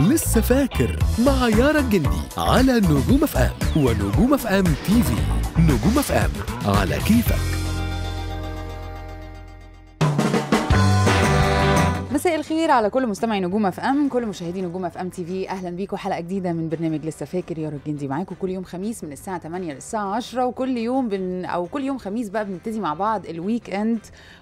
لسه فاكر مع يارا الجندي على نجوم اف ام ونجوم اف ام تي في نجوم اف ام على كيفك مساء الخير على كل مستمعي نجوم اف ام كل مشاهدي نجوم اف ام تي في اهلا بيكم حلقه جديده من برنامج لسه فاكر يا رجندي معاكم كل يوم خميس من الساعه 8 للساعه 10 وكل يوم بن او كل يوم خميس بقى بنبتدي مع بعض الويك اند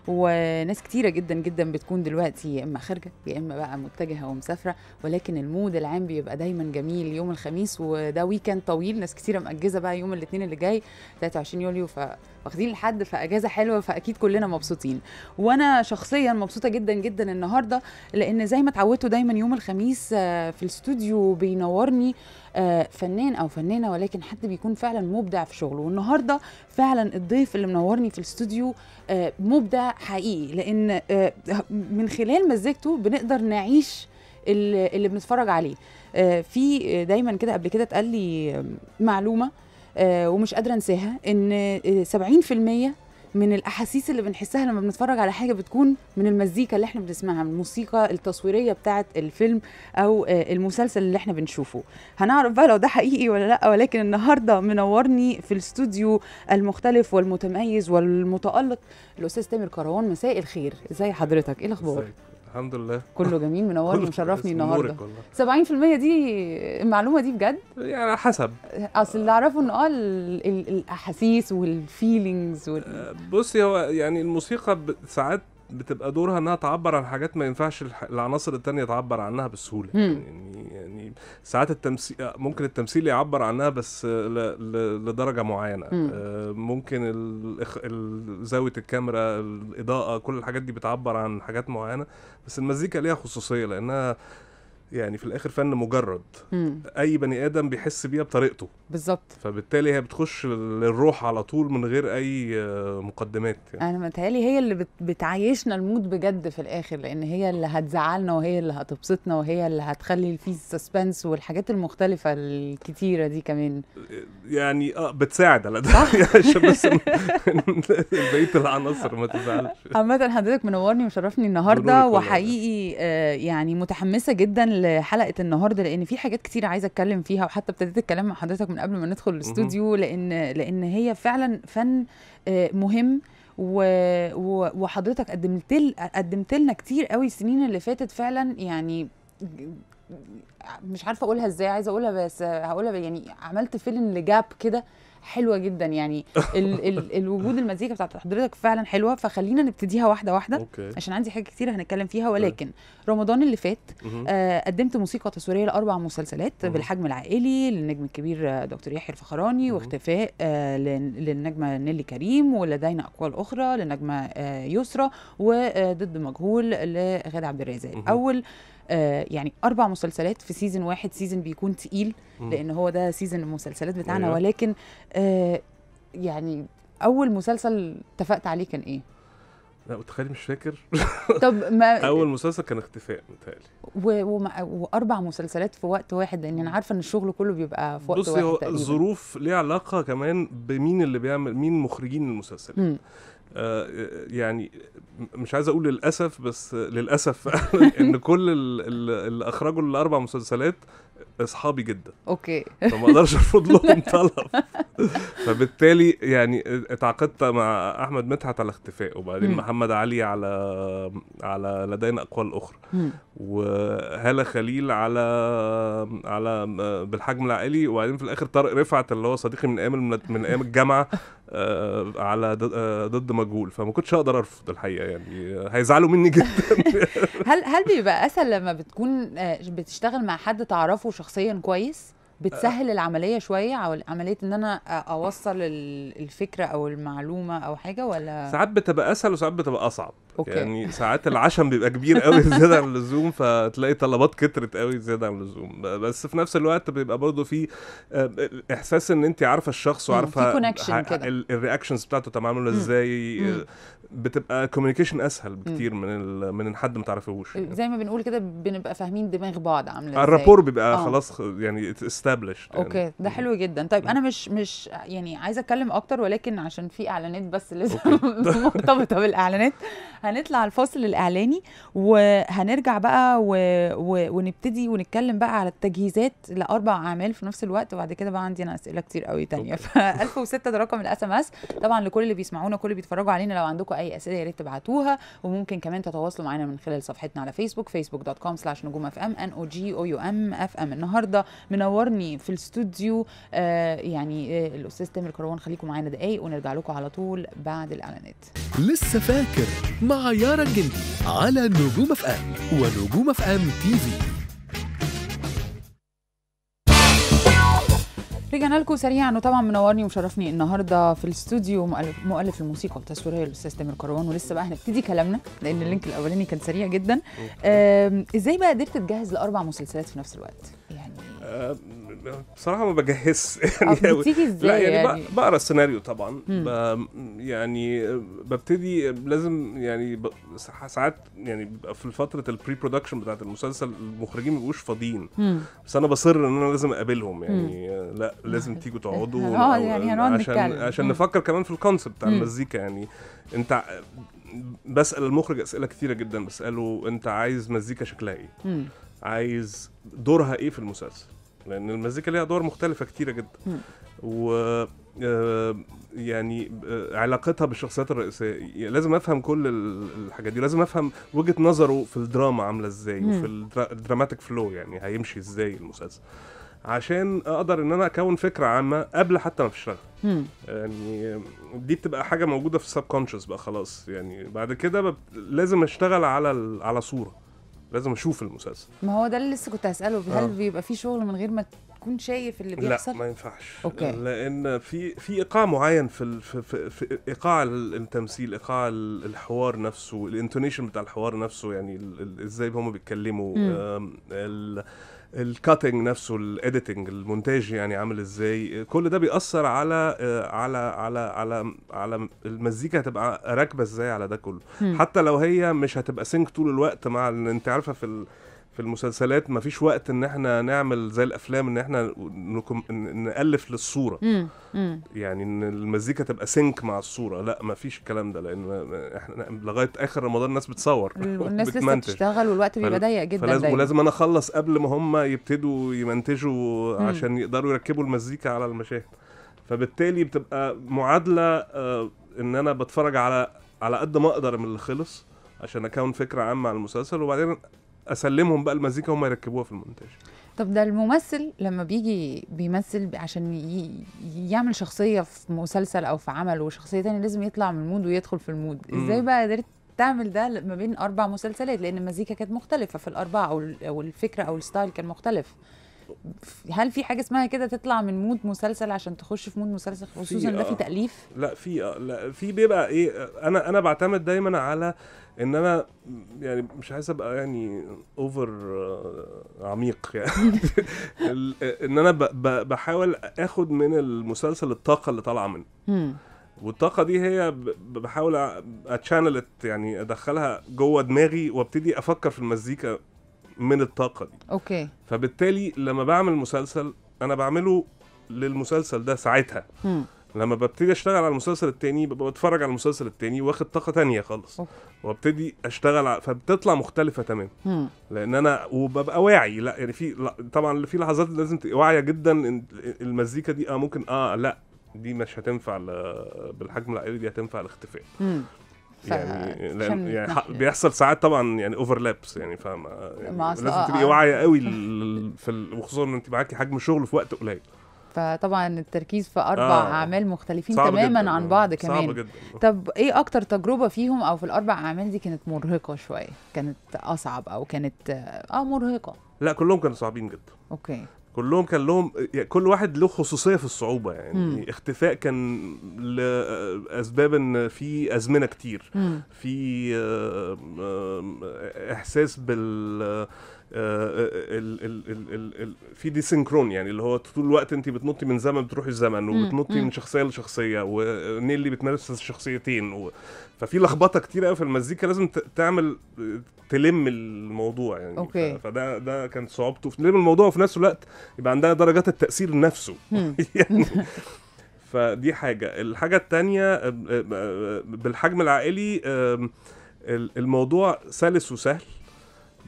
وناس كتيره جدا جدا بتكون دلوقتي يا اما خارجه يا اما بقى متجهه ومسافره ولكن المود العام بيبقى دايما جميل يوم الخميس وده ويك اند طويل ناس كتيره مأجزه بقى يوم الاثنين اللي جاي 23 يوليو ف واخدين لحد فاجازه حلوه فاكيد كلنا مبسوطين وانا شخصيا مبسوطه جدا جدا النهارده النهارده لان زي ما اتعودتوا دايما يوم الخميس آه، في الاستوديو بينورني آه، فنان او فنانه ولكن حد بيكون فعلا مبدع في شغله والنهارده فعلا الضيف اللي منورني في الاستوديو آه، مبدع حقيقي لان من خلال مزيكته بنقدر نعيش اللي بنتفرج عليه في دايما كده قبل كده اتقال لي معلومه ومش قادره انساها ان 70% من الاحاسيس اللي بنحسها لما بنتفرج على حاجه بتكون من المزيكا اللي احنا بنسمعها من الموسيقى التصويريه بتاعه الفيلم او آه، المسلسل اللي احنا بنشوفه هنعرف بقى لو ده حقيقي ولا لا ولكن النهارده منورني في الاستوديو المختلف والمتميز والمتالق الاستاذ تامر كروان مساء الخير ازي حضرتك ايه الاخبار الحمد لله كله جميل منورني ومشرفني النهارده 70% دي المعلومه دي بجد يعني حسب اصل اللي اعرفه ان اه الاحاسيس والفيلينجز وال... آه، بصي هو يعني الموسيقى ساعات بتبقى دورها انها تعبر عن حاجات ما ينفعش العناصر التانية تعبر عنها بسهوله يعني التمثيل ساعات التمثيل ممكن التمثيل يعبر عنها بس لدرجه معينه آه، ممكن زاويه الكاميرا الاضاءه كل الحاجات دي بتعبر عن حاجات معينه بس المزيكا ليها خصوصيه لانها يعني في الاخر فن مجرد مم. اي بني ادم بيحس بيها بطريقته بالظبط فبالتالي هي بتخش للروح على طول من غير اي آه، مقدمات يعني. انا متهيألي هي اللي بتعيشنا المود بجد في الاخر لان هي اللي هتزعلنا وهي اللي هتبسطنا وهي اللي هتخلي فيه السسبنس والحاجات المختلفه الكتيره دي كمان يعني اه بتساعد على ده يعني عشان بس بقيه العناصر ما تزعلش عامه حضرتك منورني ومشرفني النهارده وحقيقي آه يعني متحمسه جدا حلقه النهارده لان في حاجات كتير عايزه اتكلم فيها وحتى ابتديت الكلام مع حضرتك من قبل ما ندخل الاستوديو لان لان هي فعلا فن آه، مهم وحضرتك قدمت قدمت لنا كتير قوي السنين اللي فاتت فعلا يعني مش عارفه اقولها ازاي عايزه اقولها بس هقولها يعني عملت فيلم لجاب كده حلوه جدا يعني ال ال الوجود المزيكا بتاعت حضرتك فعلا حلوه فخلينا نبتديها واحده واحده أوكي. عشان عندي حاجه كتير هنتكلم فيها ولكن رمضان اللي فات آه قدمت موسيقى تصويريه لاربع مسلسلات مم. بالحجم العائلي للنجم الكبير آه، دكتور يحيى الفخراني واختفاء آه للنجمه نيلي كريم ولدينا اقوال اخرى للنجمه آه يسرى وضد آه، مجهول لغاده عبد الرازق اول آه يعني اربع مسلسلات في سيزون واحد سيزون بيكون تقيل لان هو ده سيزون المسلسلات بتاعنا أيوة. ولكن آه يعني اول مسلسل اتفقت عليه كان ايه لا متخيل مش فاكر طب ما اول مسلسل كان اختفاء متهيألي و... و... واربع مسلسلات في وقت واحد لان انا عارفه ان الشغل كله بيبقى في وقت واحد بصي هو الظروف ليها علاقه كمان بمين اللي بيعمل مين مخرجين المسلسلات آه، يعني مش عايز اقول للاسف بس للاسف ان كل اللي اخرجوا الاربع مسلسلات اصحابي جدا اوكي فما اقدرش ارفض لهم طلب فبالتالي يعني اتعاقدت مع احمد مدحت على اختفاء وبعدين محمد علي على على لدينا اقوال اخرى وهالة خليل على على بالحجم العائلي وبعدين في الاخر طارق رفعت اللي هو صديقي من ايام من ايام الجامعه آه على آه، ضد مجهول فما كنتش اقدر ارفض الحقيقه يعني هيزعلوا مني جدا هل هل بيبقى اسهل لما بتكون آه، بتشتغل مع حد تعرفه شخصيا كويس بتسهل العمليه شويه او عمليه ان انا اوصل الفكره او المعلومه او حاجه ولا ساعات بتبقى اسهل وساعات بتبقى اصعب أوكي. يعني ساعات العشم بيبقى كبير قوي زياده عن اللزوم فتلاقي طلبات كترت قوي زياده عن اللزوم بس في نفس الوقت بيبقى برضه في آه، احساس ان انت عارفه الشخص وعارفه الرياكشنز بتاعته تمام عامله ازاي بتبقى كوميونيكيشن اسهل بكتير من ال... من حد ما تعرفيهوش يعني. زي ما بنقول كده بنبقى فاهمين دماغ بعض عامله ازاي الرابور بيبقى آه. خلاص يعني استابليش يعني. اوكي ده حلو جدا طيب انا مش مش يعني عايزه اتكلم اكتر ولكن عشان في اعلانات بس لسه مرتبطه بالاعلانات هنطلع الفاصل الاعلاني وهنرجع بقى و... و... ونبتدي ونتكلم بقى على التجهيزات لاربع اعمال في نفس الوقت وبعد كده بقى عندي انا اسئله كتير قوي تانية ف 1006 ده رقم الاس ام اس طبعا لكل اللي بيسمعونا كل اللي بيتفرجوا علينا لو عندكم اي اسئله يا ريت تبعتوها وممكن كمان تتواصلوا معانا من خلال صفحتنا على فيسبوك فيسبوك دوت كوم سلاش نجوم اف ام ان او جي او يو ام اف ام النهارده منورني في الاستوديو آه يعني آه الاستاذ تامر كروان خليكم معانا دقايق ونرجع لكم على طول بعد الاعلانات لسه فاكر مع يارا الجندي على نجوم اف ام ونجوم اف ام تي في رجعنا لكم سريعا وطبعا منورني ومشرفني النهارده في الاستوديو مؤلف الموسيقى التصويريه الاستاذ تامر كروان ولسه بقى هنبتدي كلامنا لان اللينك الاولاني كان سريع جدا ازاي بقى قدرت تجهز لاربع مسلسلات في نفس الوقت يعني آه، بصراحه ما بجهز يعني بتيجي ازاي لا يعني, يعني بقرا السيناريو طبعا يعني ببتدي لازم يعني ساعات يعني بيبقى في فتره البري برودكشن بتاعت المسلسل المخرجين ما بيبقوش فاضيين بس انا بصر ان انا لازم اقابلهم يعني لا لازم تيجوا تقعدوا اه يعني هنقعد عشان عشان نفكر كمان في الكونسبت بتاع المزيكا يعني انت بسال المخرج اسئله كتيره جدا بساله انت عايز مزيكا شكلها ايه؟ عايز دورها ايه في المسلسل؟ لان المزيكا ليها ادوار مختلفه كتيره جدا و آه، يعني آه، علاقتها بالشخصيات الرئيسيه لازم افهم كل الحاجات دي لازم افهم وجهه نظره في الدراما عامله ازاي مم. وفي الدراماتيك فلو يعني هيمشي ازاي المسلسل عشان اقدر ان انا اكون فكره عامه قبل حتى ما بشتغل يعني آه، دي بتبقى حاجه موجوده في السب كونشس بقى خلاص يعني بعد كده لازم اشتغل على على صوره لازم اشوف المسلسل ما هو ده اللي لسه كنت هساله هل آه. بيبقى في شغل من غير ما تكون شايف اللي بيحصل لا ما ينفعش أوكي. لان في في ايقاع معين في, في, في, في ايقاع التمثيل ايقاع الحوار نفسه الانتونيشن بتاع الحوار نفسه يعني ازاي هم بيتكلموا الكاتنج نفسه الايديتنج المونتاج يعني عامل ازاي كل ده بيأثر على آه، على على على على المزيكا هتبقى راكبه ازاي على ده كله حتى لو هي مش هتبقى سينك طول الوقت مع انت عارفه في في المسلسلات مفيش وقت ان احنا نعمل زي الافلام ان احنا نكم... نالف للصوره مم. مم. يعني ان المزيكا تبقى سينك مع الصوره لا مفيش الكلام ده لان احنا لغايه اخر رمضان الناس بتصور والناس لسه بتشتغل والوقت بيبقى ضيق جدا فلازم دايما. ولازم انا اخلص قبل ما هم يبتدوا يمنتجوا مم. عشان يقدروا يركبوا المزيكا على المشاهد فبالتالي بتبقى معادله آه، ان انا بتفرج على على قد ما اقدر من اللي خلص عشان اكون فكره عامه عن المسلسل وبعدين اسلمهم بقى المزيكا هم يركبوها في المونتاج طب ده الممثل لما بيجي بيمثل عشان يعمل شخصيه في مسلسل او في عمل وشخصيه تانية لازم يطلع من المود ويدخل في المود ازاي بقى قدرت تعمل ده ما بين اربع مسلسلات لان المزيكا كانت مختلفه في الاربعه او الفكره او الستايل كان مختلف هل في حاجه اسمها كده تطلع من مود مسلسل عشان تخش في مود مسلسل خصوصا ده في آه. تاليف لا في آه، لا في بيبقى ايه آه، انا انا بعتمد دايما على ان انا يعني مش عايز ابقى يعني اوفر عميق يعني ان انا بحاول اخد من المسلسل الطاقه اللي طالعه منه والطاقة دي هي بحاول اتشانلت يعني ادخلها جوه دماغي وابتدي افكر في المزيكا من الطاقة دي. اوكي. فبالتالي لما بعمل مسلسل انا بعمله للمسلسل ده ساعتها. لما ببتدي اشتغل على المسلسل التاني ببقى بتفرج على المسلسل التاني واخد طاقه تانية خالص وابتدي اشتغل على... فبتطلع مختلفه تماما لان انا وببقى واعي لا يعني في طبعا في لحظات لازم تبقى واعيه جدا المزيكا دي اه ممكن اه لا دي مش هتنفع ل... بالحجم العائلي دي هتنفع الاختفاء يعني لان يعني بيحصل ساعات طبعا يعني اوفرلابس يعني فاهمه يعني لازم آه، تبقي آه. واعيه قوي في ال... وخصوصا ان انت معاكي حجم شغل في وقت قليل فطبعا التركيز في اربع آه. اعمال مختلفين تماما جداً. عن آه. بعض كمان صعب جدا. طب ايه اكتر تجربه فيهم او في الاربع اعمال دي كانت مرهقه شويه كانت اصعب او كانت اه, آه، مرهقه لا كلهم كانوا صعبين جدا اوكي كلهم كان لهم يعني كل واحد له خصوصيه في الصعوبه يعني مم. اختفاء كان لاسباب آه، ان في ازمنه كتير مم. في احساس بال آه، آه، آه، في دي سنكرون يعني اللي هو طول الوقت انت بتنطي من زمن بتروحي الزمن وبتنطي من شخصيه لشخصيه ونيلي بتمارس شخصيتين ففي لخبطه كتير قوي في المزيكا لازم تعمل تلم الموضوع يعني أوكي. فده ده كان صعوبته في تلم الموضوع وفي نفس الوقت يبقى عندها درجات التاثير نفسه يعني فدي حاجه الحاجه الثانيه بالحجم العائلي الموضوع سلس وسهل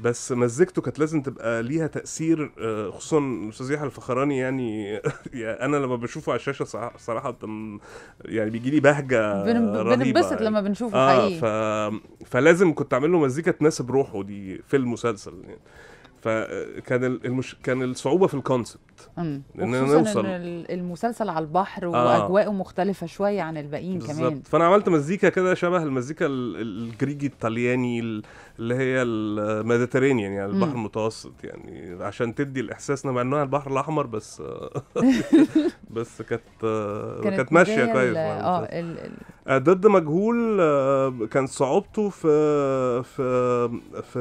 بس مزجته كانت لازم تبقى ليها تاثير آه، خصوصا الاستاذ يحيى الفخراني يعني،, يعني انا لما بشوفه على الشاشه صراحه يعني بيجي لي بهجه بننبسط يعني. لما بنشوفه آه حقيقي ف... فلازم كنت اعمل له مزيكه تناسب روحه دي في المسلسل يعني فكان المش... كان الصعوبه في الكونسبت ان نوصل إن المسلسل على البحر آه. واجواءه آه. مختلفه شويه عن الباقيين كمان بالظبط فانا عملت مزيكا كده شبه المزيكا الجريجي الطلياني اللي هي الميديترينيان يعني البحر المتوسط يعني عشان تدي الاحساس مع انها البحر الاحمر بس بس كانت كانت ماشيه كويس اه آه، ضد مجهول آه، كان صعوبته في في في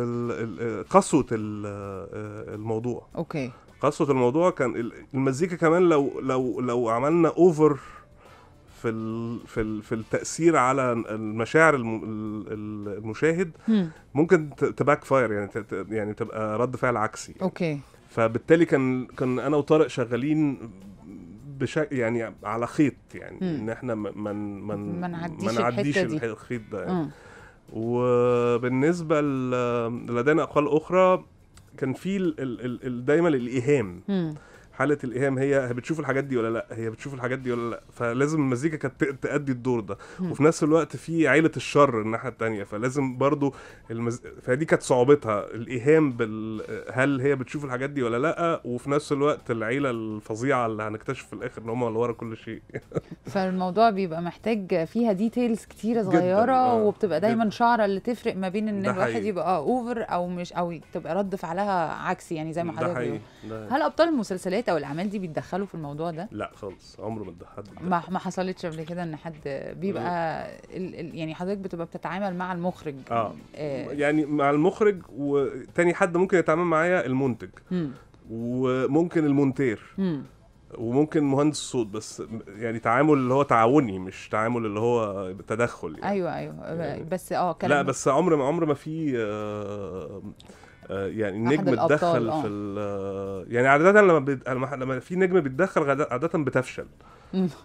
آه، قسوه الموضوع اوكي قسوه الموضوع كان المزيكا كمان لو لو لو عملنا اوفر في في في التاثير على المشاعر المشاهد ممكن تباك فاير يعني يعني تبقى رد فعل عكسي اوكي فبالتالي كان كان انا وطارق شغالين بشكل يعني على خيط يعني م. ان احنا من ما نعديش الخيط ده يعني. وبالنسبه لدينا اقوال اخرى كان في دايما الايهام حاله الايهام هي بتشوف الحاجات دي ولا لا هي بتشوف الحاجات دي ولا لا فلازم المزيكا كانت تأدي الدور ده وفي نفس الوقت في عيله الشر الناحيه التانية فلازم برضو المز... فدي كانت صعوبتها الايهام بال... هل هي بتشوف الحاجات دي ولا لا وفي نفس الوقت العيله الفظيعه اللي هنكتشف في الاخر ان هم اللي ورا كل شيء فالموضوع بيبقى محتاج فيها ديتيلز كتيره صغيره آه. وبتبقى دايما شعره اللي تفرق ما بين ان الواحد يبقى اوفر او مش او تبقى رد فعلها عكسي يعني زي ما حضرتك هل ابطال المسلسلات الشركات او الاعمال دي بيتدخلوا في الموضوع ده لا خالص عمره ما حد ما ما حصلتش قبل كده ان حد بيبقى ال ال يعني حضرتك بتبقى بتتعامل مع المخرج آه. آه. يعني مع المخرج وتاني حد ممكن يتعامل معايا المنتج م. وممكن المونتير وممكن مهندس الصوت بس يعني تعامل اللي هو تعاوني مش تعامل اللي هو تدخل يعني. ايوه ايوه يعني بس اه كلام لا بس عمر ما عمر ما في آه آه، يعني نجم اتدخل في آه. آه، يعني عاده لما بي... لما في نجم بيتدخل عاده بتفشل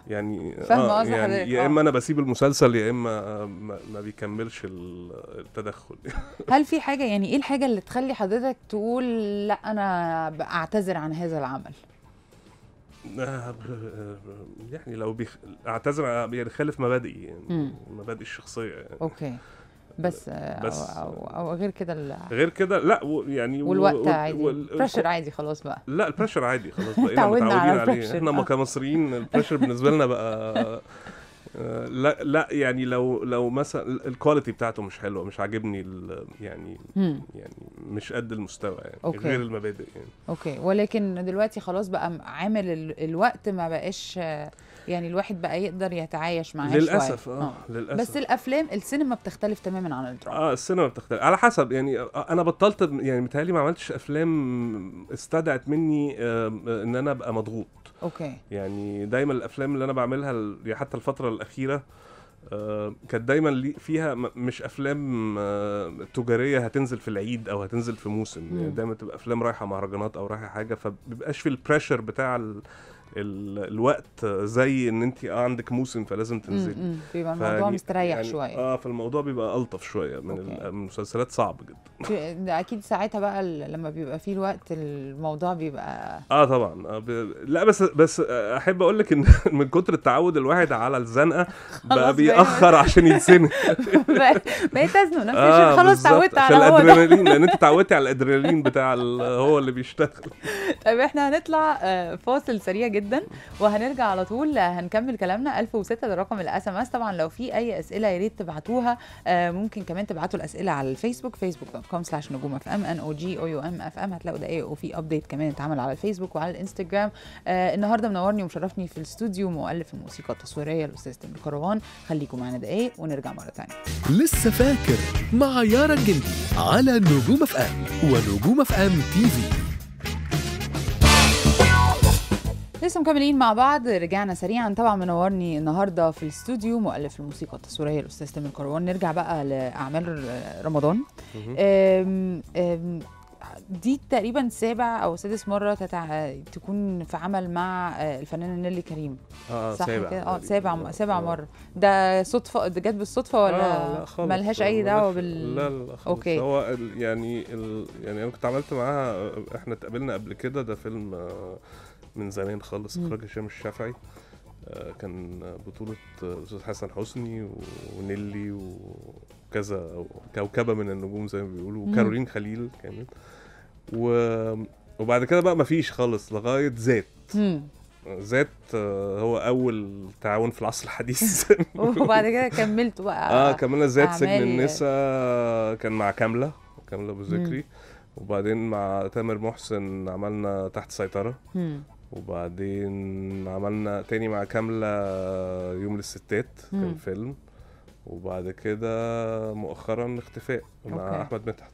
يعني فاهمه آه يعني يا اما انا بسيب المسلسل يا اما ما بيكملش التدخل هل في حاجه يعني ايه الحاجه اللي تخلي حضرتك تقول لا انا اعتذر عن هذا العمل يعني لو بيخ... اعتذر يعني خالف مبادئي يعني مبادئي الشخصيه يعني اوكي بس آه، بس أو, أو, أو غير كده غير كده لا يعني والوقت و... عادي البريشر عادي خلاص بقى لا البريشر عادي خلاص بقى تعودنا متعودين على عليه احنا كمصريين البريشر بالنسبه لنا بقى آه، لا لا يعني لو لو مثلا الكواليتي بتاعته مش حلوه مش عاجبني يعني يعني مش قد المستوى يعني أوكي. غير المبادئ يعني اوكي ولكن دلوقتي خلاص بقى عامل الوقت ما بقاش يعني الواحد بقى يقدر يتعايش معاه للاسف شوية. آه،, اه للاسف بس الافلام السينما بتختلف تماما عن الدراما اه السينما بتختلف على حسب يعني آه، انا بطلت يعني متهيألي ما عملتش افلام استدعت مني آه ان انا ابقى مضغوط اوكي يعني دايما الافلام اللي انا بعملها يعني حتى الفتره الاخيره كانت دايما فيها مش افلام آه، تجاريه هتنزل في العيد او هتنزل في موسم يعني دايما تبقى افلام رايحه مهرجانات او رايحه حاجه فبيبقاش في البريشر بتاع الوقت زي ان انت آه عندك موسم فلازم تنزلي بيبقى الموضوع يعني مستريح يعني شويه اه فالموضوع بيبقى الطف شويه من المسلسلات صعب جدا اكيد ساعتها بقى لما بيبقى فيه الوقت الموضوع بيبقى اه طبعا آه ب... لا بس بس آه، احب اقول لك ان من كتر التعود الواحد على الزنقه بقى بيأخر عشان يتسن بقيت ازنق نفسي آه خلاص تعودت على الادرينالين لان انت تعودتي على الادرينالين بتاع هو اللي بيشتغل طيب احنا هنطلع آه، فاصل سريع جدا جدا وهنرجع على طول هنكمل كلامنا 1006 ده رقم الاس ام اس طبعا لو في اي اسئله يا ريت تبعتوها آه، ممكن كمان تبعتوا الاسئله على الفيسبوك فيسبوك دوت كوم سلاش نجوم اف ام ان او جي او يو ام اف ام هتلاقوا دقايق وفي ابديت كمان اتعمل على الفيسبوك وعلى الانستجرام آه، النهارده منورني ومشرفني في الاستوديو مؤلف الموسيقى التصويريه الاستاذ تامر كروان خليكم معانا دقايق ونرجع مره ثانيه لسه فاكر مع يارا الجندي على نجوم اف ام ونجوم اف ام تي في لسه مكملين مع بعض رجعنا سريعا طبعا منورني النهارده في الاستوديو مؤلف الموسيقى التصويريه الاستاذ تامر كروان نرجع بقى لاعمال رمضان أم أم دي تقريبا سابع او سادس مره تتع... تكون في عمل مع آه، الفنانه نيلي كريم اه, آه، سابع اه سابع سابع آه. مره ده صدفه ده جت بالصدفه ولا آه لا خالص ملهاش اي دعوه بال لا لا خالص أوكي. هو ال... يعني ال... يعني انا كنت عملت معاها آه، احنا اتقابلنا قبل كده ده فيلم آه من زمان خالص اخراج هشام الشافعي آه، كان بطولة آه، أستاذ حسن حسني ونيلي وكذا كوكبة من النجوم زي ما بيقولوا وكارولين خليل كانت و... وبعد كده بقى مفيش خالص لغاية ذات ذات آه، هو أول تعاون في العصر الحديث وبعد كده كملت بقى اه كملنا ذات سجن يعني. النساء كان مع كاملة كاملة أبو ذكري وبعدين مع تامر محسن عملنا تحت سيطرة وبعدين عملنا تاني مع كاملة يوم للستات كان فيلم وبعد كده مؤخرا اختفاء مع أوكي. احمد مدحت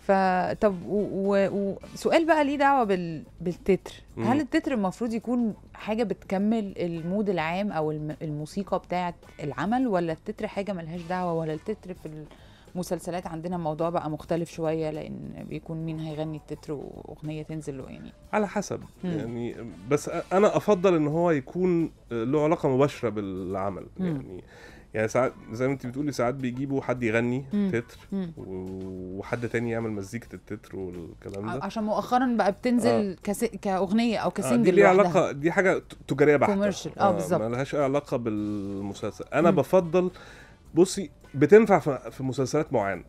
فطب وسؤال و... و... بقى ليه دعوه بال... بالتتر مم. هل التتر المفروض يكون حاجه بتكمل المود العام او الم... الموسيقى بتاعه العمل ولا التتر حاجه ملهاش دعوه ولا التتر في ال... مسلسلات عندنا الموضوع بقى مختلف شويه لان بيكون مين هيغني التتر واغنيه تنزل له يعني على حسب م. يعني بس انا افضل ان هو يكون له علاقه مباشره بالعمل م. يعني يعني ساعات زي ما انت بتقولي ساعات بيجيبوا حد يغني مم. تتر مم. وحد تاني يعمل مزيكه التتر والكلام ده عشان مؤخرا بقى بتنزل آه. كس... كاغنيه او كسنجل آه دي ليها علاقه دي حاجه تجاريه بحته كوميرشال اه, آه بالظبط مالهاش علاقه بالمسلسل انا مم. بفضل بصي بتنفع في مسلسلات معينه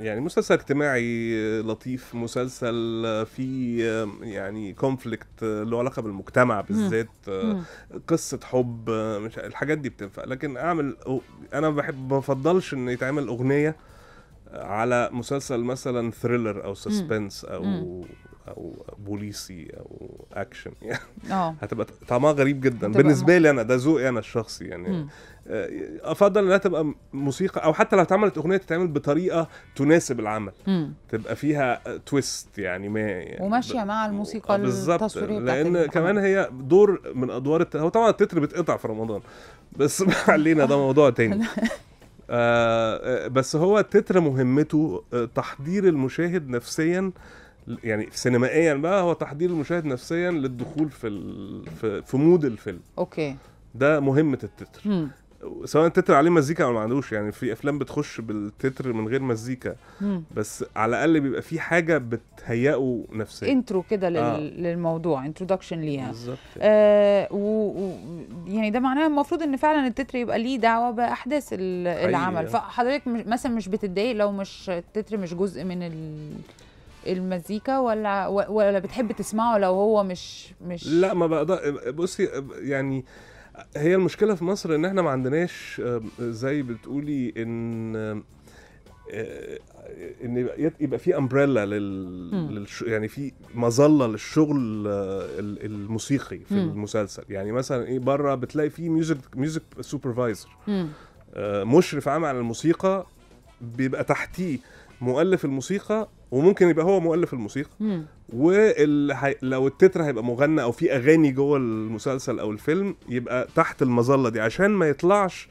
يعني مسلسل اجتماعي لطيف مسلسل فيه يعني كونفليكت له علاقه بالمجتمع بالذات قصه حب مش الحاجات دي بتنفع لكن اعمل انا بحب بفضلش ان يتعمل اغنيه على مسلسل مثلا ثريلر او سسبنس او او بوليسي او اكشن يعني أوه. هتبقى طعمها غريب جدا بالنسبه لي انا ده ذوقي انا الشخصي يعني م. آه، افضل انها تبقى موسيقى او حتى لو اتعملت اغنيه تتعمل بطريقه تناسب العمل م. تبقى فيها تويست يعني ما يعني وماشيه مع آه، الموسيقى التصويريه لان كمان هي دور من ادوار الت... هو طبعا التتر بيتقطع في رمضان بس ما علينا ده موضوع تاني آه،, آه بس هو التتر مهمته تحضير المشاهد نفسيا يعني سينمائيا بقى هو تحضير المشاهد نفسيا للدخول في في, في مود الفيلم اوكي ده مهمه التتر مم. سواء التتر عليه مزيكا او ما عندوش يعني في افلام بتخش بالتتر من غير مزيكا بس على الاقل بيبقى في حاجه بتهيئه نفسيا انترو كده آه. للموضوع انتروداكشن ليها بالظبط آه و... و... يعني ده معناه المفروض ان فعلا التتر يبقى ليه دعوه باحداث العمل العمل آه. فحضرتك مش... مثلا مش بتتضايق لو مش التتر مش جزء من ال... المزيكا ولا ولا بتحب تسمعه لو هو مش مش لا ما بقدر بصي يعني هي المشكله في مصر ان احنا ما عندناش زي بتقولي ان ان يبقى, في امبريلا لل يعني في مظله للشغل الموسيقي في م. المسلسل يعني مثلا ايه بره بتلاقي في ميوزك ميوزك سوبرفايزر مشرف عام على الموسيقى بيبقى تحتيه مؤلف الموسيقى وممكن يبقى هو مؤلف الموسيقى ولو التتر هيبقى مغنى او في اغاني جوه المسلسل او الفيلم يبقى تحت المظله دي عشان ما يطلعش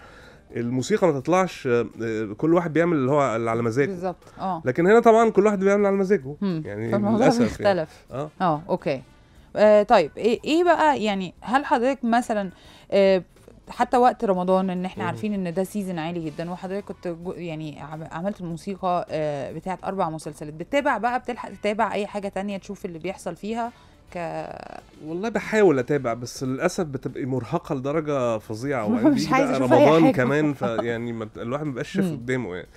الموسيقى ما تطلعش آه، آه، كل واحد بيعمل اللي هو اللي على مزاجه بالظبط اه لكن هنا طبعا كل واحد بيعمل على مزاجه يعني للاسف اختلف يعني. اه اه اوكي آه طيب إيه،, ايه بقى يعني هل حضرتك مثلا آه حتى وقت رمضان ان احنا عارفين ان ده سيزن عالي جدا وحضرتك كنت يعني عملت الموسيقى آه، بتاعت اربع مسلسلات بتتابع بقى بتلحق تتابع اي حاجه تانية تشوف اللي بيحصل فيها ك والله بحاول اتابع بس للاسف بتبقى مرهقه لدرجه فظيعه مش عايز رمضان كمان فيعني الواحد ما بيبقاش شايف قدامه يعني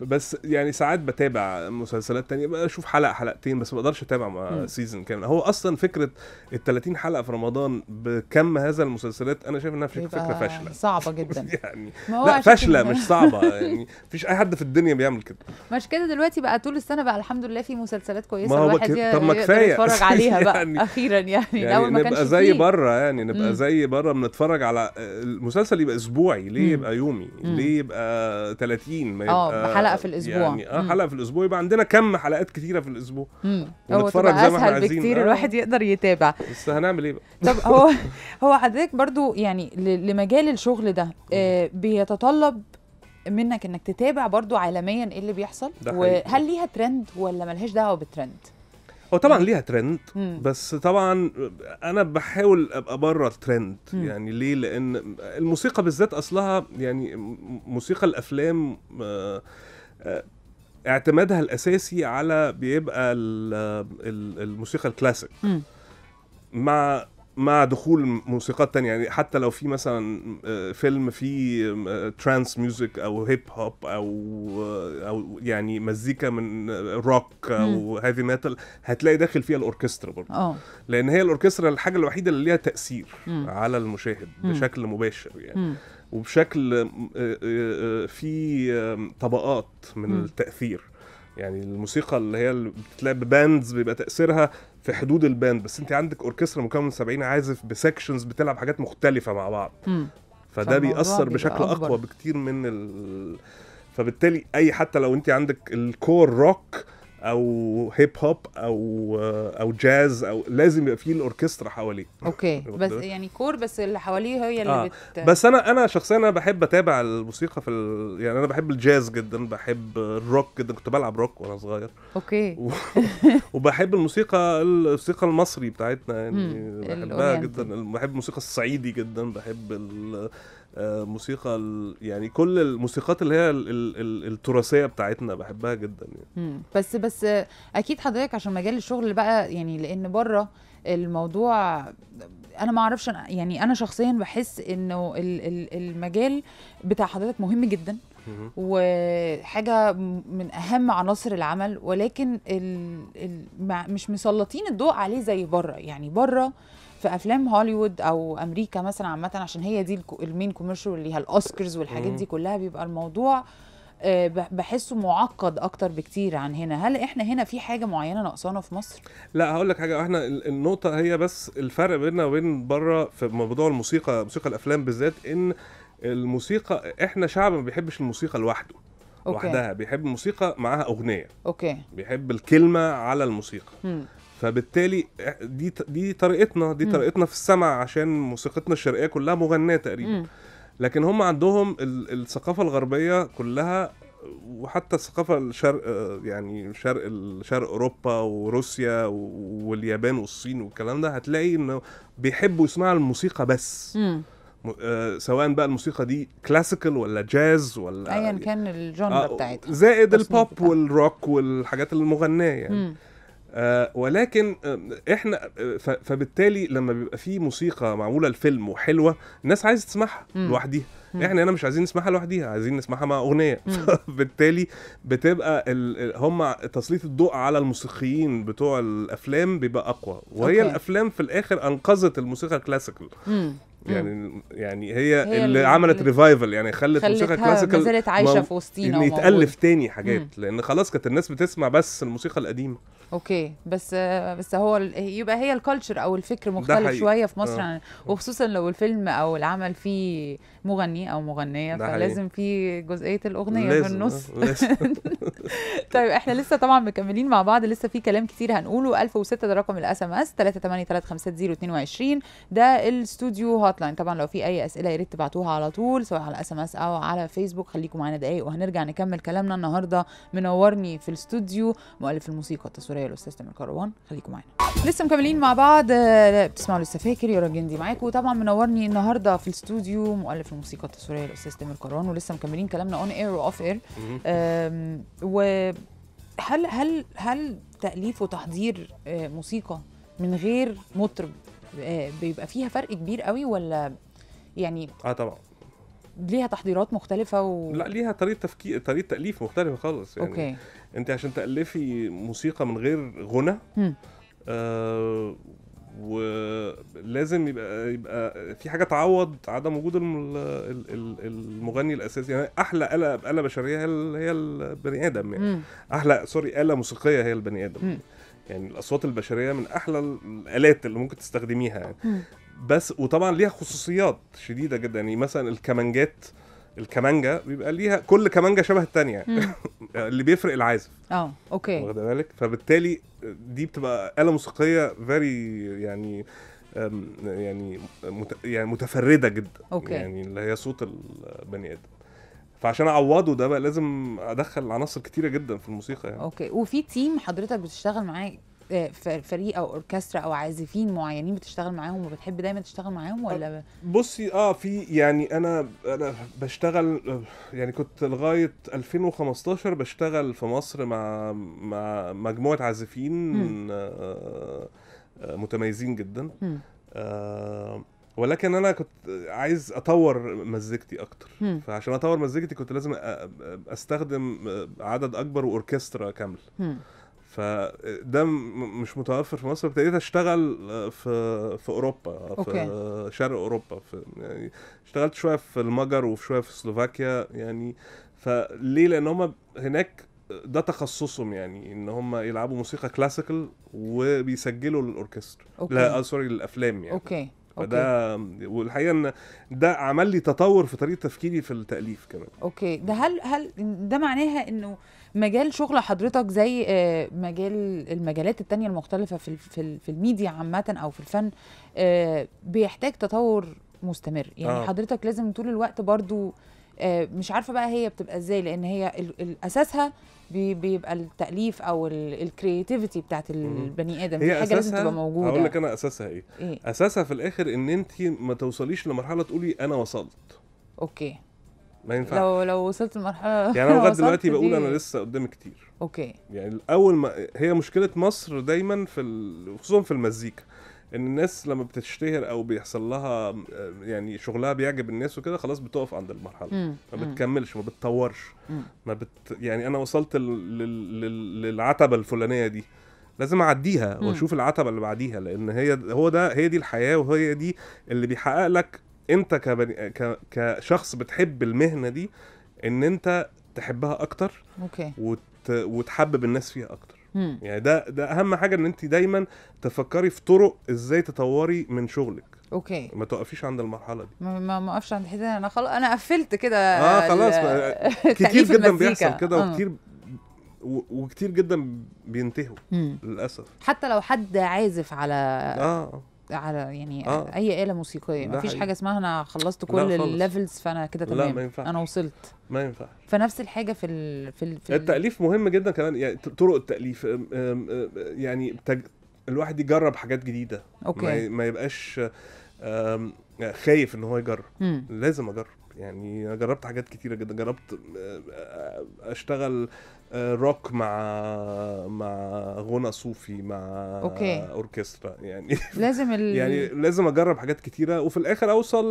بس يعني ساعات بتابع مسلسلات تانية بشوف حلقه حلقتين بس ما بقدرش اتابع سيزون كامل هو اصلا فكره ال 30 حلقه في رمضان بكم هذا المسلسلات انا شايف انها إيه فكره فاشله صعبه جدا يعني لا فاشله مش صعبه يعني مفيش اي حد في الدنيا بيعمل كده مش كده دلوقتي بقى طول السنه بقى الحمد لله في مسلسلات كويسه ما هو الواحد طب ما كفايه يتفرج عليها بقى يعني اخيرا يعني, يعني اول ما نبقى زي بره يعني نبقى مم. زي بره بنتفرج على المسلسل يبقى اسبوعي ليه يبقى يومي ليه يبقى 30 ما آه، يبقى حلقه في الاسبوع يعني اه حلقه في الاسبوع يبقى عندنا كم حلقات كتيره في الاسبوع امم هو تبقى اسهل بكتير آه. الواحد يقدر يتابع بس هنعمل ايه بقى طب هو هو حضرتك برضو يعني لمجال الشغل ده آه بيتطلب منك انك تتابع برضو عالميا ايه اللي بيحصل وهل ليها ترند ولا ملهاش دعوه بالترند هو طبعا ليها ترند بس طبعا انا بحاول ابقى بره الترند يعني ليه لان الموسيقى بالذات اصلها يعني موسيقى الافلام آه آه، اعتمادها الاساسي على بيبقى الموسيقى الكلاسيك مع مع دخول موسيقات تانية يعني حتى لو في مثلا آه، فيلم فيه ترانس آه، ميوزك او هيب هوب او او يعني مزيكا من روك او هيفي ميتال هتلاقي داخل فيها الاوركسترا برضه لان هي الاوركسترا الحاجه الوحيده اللي ليها تاثير م. على المشاهد بشكل مباشر يعني م. وبشكل آه، آه، آه، في طبقات من التاثير يعني الموسيقى اللي هي اللي بتتلعب بباندز بيبقى تاثيرها في حدود الباند بس انت عندك اوركسترا مكون من 70 عازف بسكشنز بتلعب حاجات مختلفه مع بعض فده بيأثر بشكل أكبر. اقوى بكتير من ال... فبالتالي اي حتى لو انت عندك الكور روك او هيب هوب او او جاز او لازم يبقى فيه الاوركسترا حواليه اوكي بس يعني كور بس اللي حواليه هي اللي آه. بت... بس انا انا شخصيا انا بحب اتابع الموسيقى في ال... يعني انا بحب الجاز جدا بحب الروك جدا كنت بلعب روك وانا صغير اوكي و... وبحب الموسيقى الموسيقى المصري بتاعتنا يعني بحبها جدا بحب الموسيقى الصعيدي جدا بحب ال... آه، موسيقى يعني كل الموسيقات اللي هي التراثيه بتاعتنا بحبها جدا يعني بس بس اكيد حضرتك عشان مجال الشغل بقى يعني لان بره الموضوع انا ما اعرفش يعني انا شخصيا بحس انه المجال بتاع حضرتك مهم جدا وحاجه من اهم عناصر العمل ولكن ال ال مش مسلطين الضوء عليه زي بره يعني بره في افلام هوليوود او امريكا مثلا عامه عشان هي دي المين كوميرشال اللي هي الاوسكارز والحاجات دي كلها بيبقى الموضوع آه، بحسه معقد اكتر بكتير عن هنا هل احنا هنا في حاجه معينه ناقصانا في مصر لا هقول لك حاجه احنا النقطه هي بس الفرق بيننا وبين بره في موضوع الموسيقى موسيقى الافلام بالذات ان الموسيقى احنا شعب ما بيحبش الموسيقى لوحده أوكي. لوحدها بيحب الموسيقى معاها اغنيه اوكي بيحب الكلمه على الموسيقى م. فبالتالي دي دي طريقتنا دي م. طريقتنا في السمع عشان موسيقتنا الشرقيه كلها مغناه تقريبا م. لكن هم عندهم الثقافه الغربيه كلها وحتى الثقافه الشرق يعني شرق شرق اوروبا وروسيا واليابان والصين والكلام ده هتلاقي انه بيحبوا يسمعوا الموسيقى بس م. آه، سواء بقى الموسيقى دي كلاسيكال ولا جاز ولا ايا كان الجونرا آه، بتاعتها زائد البوب بتاعت. والروك والحاجات المغنيه يعني م. آه، ولكن آه، احنا آه، فبالتالي لما بيبقى في موسيقى معموله لفيلم وحلوه الناس عايزه تسمعها لوحديها احنا هنا مش عايزين نسمعها لوحديها عايزين نسمعها مع اغنيه فبالتالي بتبقى ال... هم تسليط الضوء على الموسيقيين بتوع الافلام بيبقى اقوى وهي أوكي. الافلام في الاخر انقذت الموسيقى الكلاسيكال يعني يعني هي, هي اللي عملت ريفايفل يعني خلت, الموسيقى الكلاسيكال ما زالت عايشه في وسطينا ان يتالف تاني حاجات مم. لان خلاص كانت الناس بتسمع بس الموسيقى القديمه اوكي بس بس هو يبقى هي الكالتشر او الفكر مختلف شويه في آه. مصر آه. وخصوصا لو الفيلم او العمل فيه مغني او مغنيه فلازم في جزئيه الاغنيه لازم. في آه، النص آه. لازم. طيب احنا لسه طبعا مكملين مع بعض لسه في كلام كتير هنقوله 1006 ده رقم الاس ام اس 3835022 ده الاستوديو هات الهوت لاين طبعا لو في اي اسئله يا ريت تبعتوها على طول سواء على اس ام اس او على فيسبوك خليكم معانا دقايق وهنرجع نكمل كلامنا النهارده منورني في الاستوديو مؤلف الموسيقى التصويريه الاستاذ تامر كروان خليكم معانا لسه مكملين مع بعض بتسمعوا لسه فاكر يا جندي معاكم وطبعا منورني النهارده في الاستوديو مؤلف الموسيقى التصويريه الاستاذ تامر كروان ولسه مكملين كلامنا اون اير واوف اير و هل هل هل تاليف وتحضير آه، موسيقى من غير مطرب آه، بيبقى فيها فرق كبير قوي ولا يعني اه طبعا ليها تحضيرات مختلفة و... لا ليها طريقة تفكير طريقة تأليف مختلفة خالص يعني أوكي. انت عشان تألفي موسيقى من غير غنى آه ولازم يبقى يبقى في حاجه تعوض عدم وجود المغني الاساسي يعني احلى اله اله بشريه هي هي البني ادم يعني احلى سوري اله موسيقيه هي البني ادم مم. يعني الاصوات البشريه من احلى الالات اللي ممكن تستخدميها يعني بس وطبعا ليها خصوصيات شديده جدا يعني مثلا الكمانجات الكمانجا بيبقى ليها كل كمانجا شبه الثانيه اللي بيفرق العازف اه اوكي واخد بالك فبالتالي دي بتبقى آلة موسيقية فيري يعني يعني يعني متفرده جدا أوكي. يعني اللي هي صوت البني ادم فعشان اعوضه ده بقى لازم ادخل عناصر كتيره جدا في الموسيقى يعني اوكي وفي تيم حضرتك بتشتغل معاه آه، فريق او اوركسترا او عازفين معينين بتشتغل معاهم وبتحب دايما تشتغل معاهم آه، ولا بصي اه في يعني انا انا بشتغل آه، يعني كنت لغايه 2015 بشتغل في مصر مع مع مجموعه عازفين آه متميزين جدا آه ولكن انا كنت عايز اطور مزيكتي اكتر م. فعشان اطور مزيكتي كنت لازم استخدم عدد اكبر واوركسترا كامل فده مش متوفر في مصر ابتديت اشتغل آه، في في اوروبا في أوكي. شرق اوروبا في يعني اشتغلت شويه في المجر وشويه في سلوفاكيا يعني فليه لان هم هناك ده تخصصهم يعني ان هم يلعبوا موسيقى كلاسيكال وبيسجلوا للاوركسترا لا سوري آه، للافلام يعني اوكي فده والحقيقه ان ده عمل لي تطور في طريقه تفكيري في التاليف كمان اوكي ده هل هل ده معناها انه مجال شغل حضرتك زي آه، مجال المجالات التانية المختلفة في في, في الميديا عامة أو في الفن آه، بيحتاج تطور مستمر يعني آه. حضرتك لازم طول الوقت برضو آه، مش عارفه بقى هي بتبقى ازاي لان هي اساسها بيبقى التاليف او الكرياتيفيتي بتاعت البني ادم هي حاجه لازم تبقى موجوده هقول لك انا اساسها إيه؟, ايه اساسها في الاخر ان انت ما توصليش لمرحله تقولي انا وصلت اوكي ما ينفعش لو لو وصلت لمرحله يعني انا لغايه دلوقتي بقول انا لسه قدامي كتير اوكي يعني اول ما هي مشكله مصر دايما في خصوصا في المزيكا ان الناس لما بتشتهر او بيحصل لها آه، يعني شغلها بيعجب الناس وكده خلاص بتقف عند المرحله ما بتكملش ما بتطورش ما بت يعني انا وصلت للعتبه الفلانيه دي لازم اعديها واشوف العتبه اللي بعديها لان هي هو ده هي دي الحياه وهي دي اللي بيحقق لك انت كبني كشخص بتحب المهنه دي ان انت تحبها اكتر اوكي وتحبب الناس فيها اكتر مم. يعني ده ده اهم حاجه ان انت دايما تفكري في طرق ازاي تطوري من شغلك اوكي ما توقفيش عند المرحله دي ما ما اقفش عند حته انا خلاص انا قفلت كده اه خلاص كتير جدا المزيكا. بيحصل كده آه. وكتير وكتير جدا بينتهوا للاسف حتى لو حد عازف على اه, آه. على يعني آه. اي آلة موسيقية مفيش فيش حاجة اسمها انا خلصت كل الليفلز فانا كده تمام لا ما ينفعش انا وصلت ما ينفعش فنفس الحاجة في ال... في, ال... في التأليف مهم جدا كمان يعني طرق التأليف يعني تج... الواحد يجرب حاجات جديدة اوكي ما, ما يبقاش خايف ان هو يجرب م. لازم اجرب يعني جربت حاجات كتيرة جدا جربت آه، آه، اشتغل روك آه، مع مع غنى صوفي مع أوكي. اوركسترا يعني لازم ال... يعني لازم اجرب حاجات كتيره وفي الاخر اوصل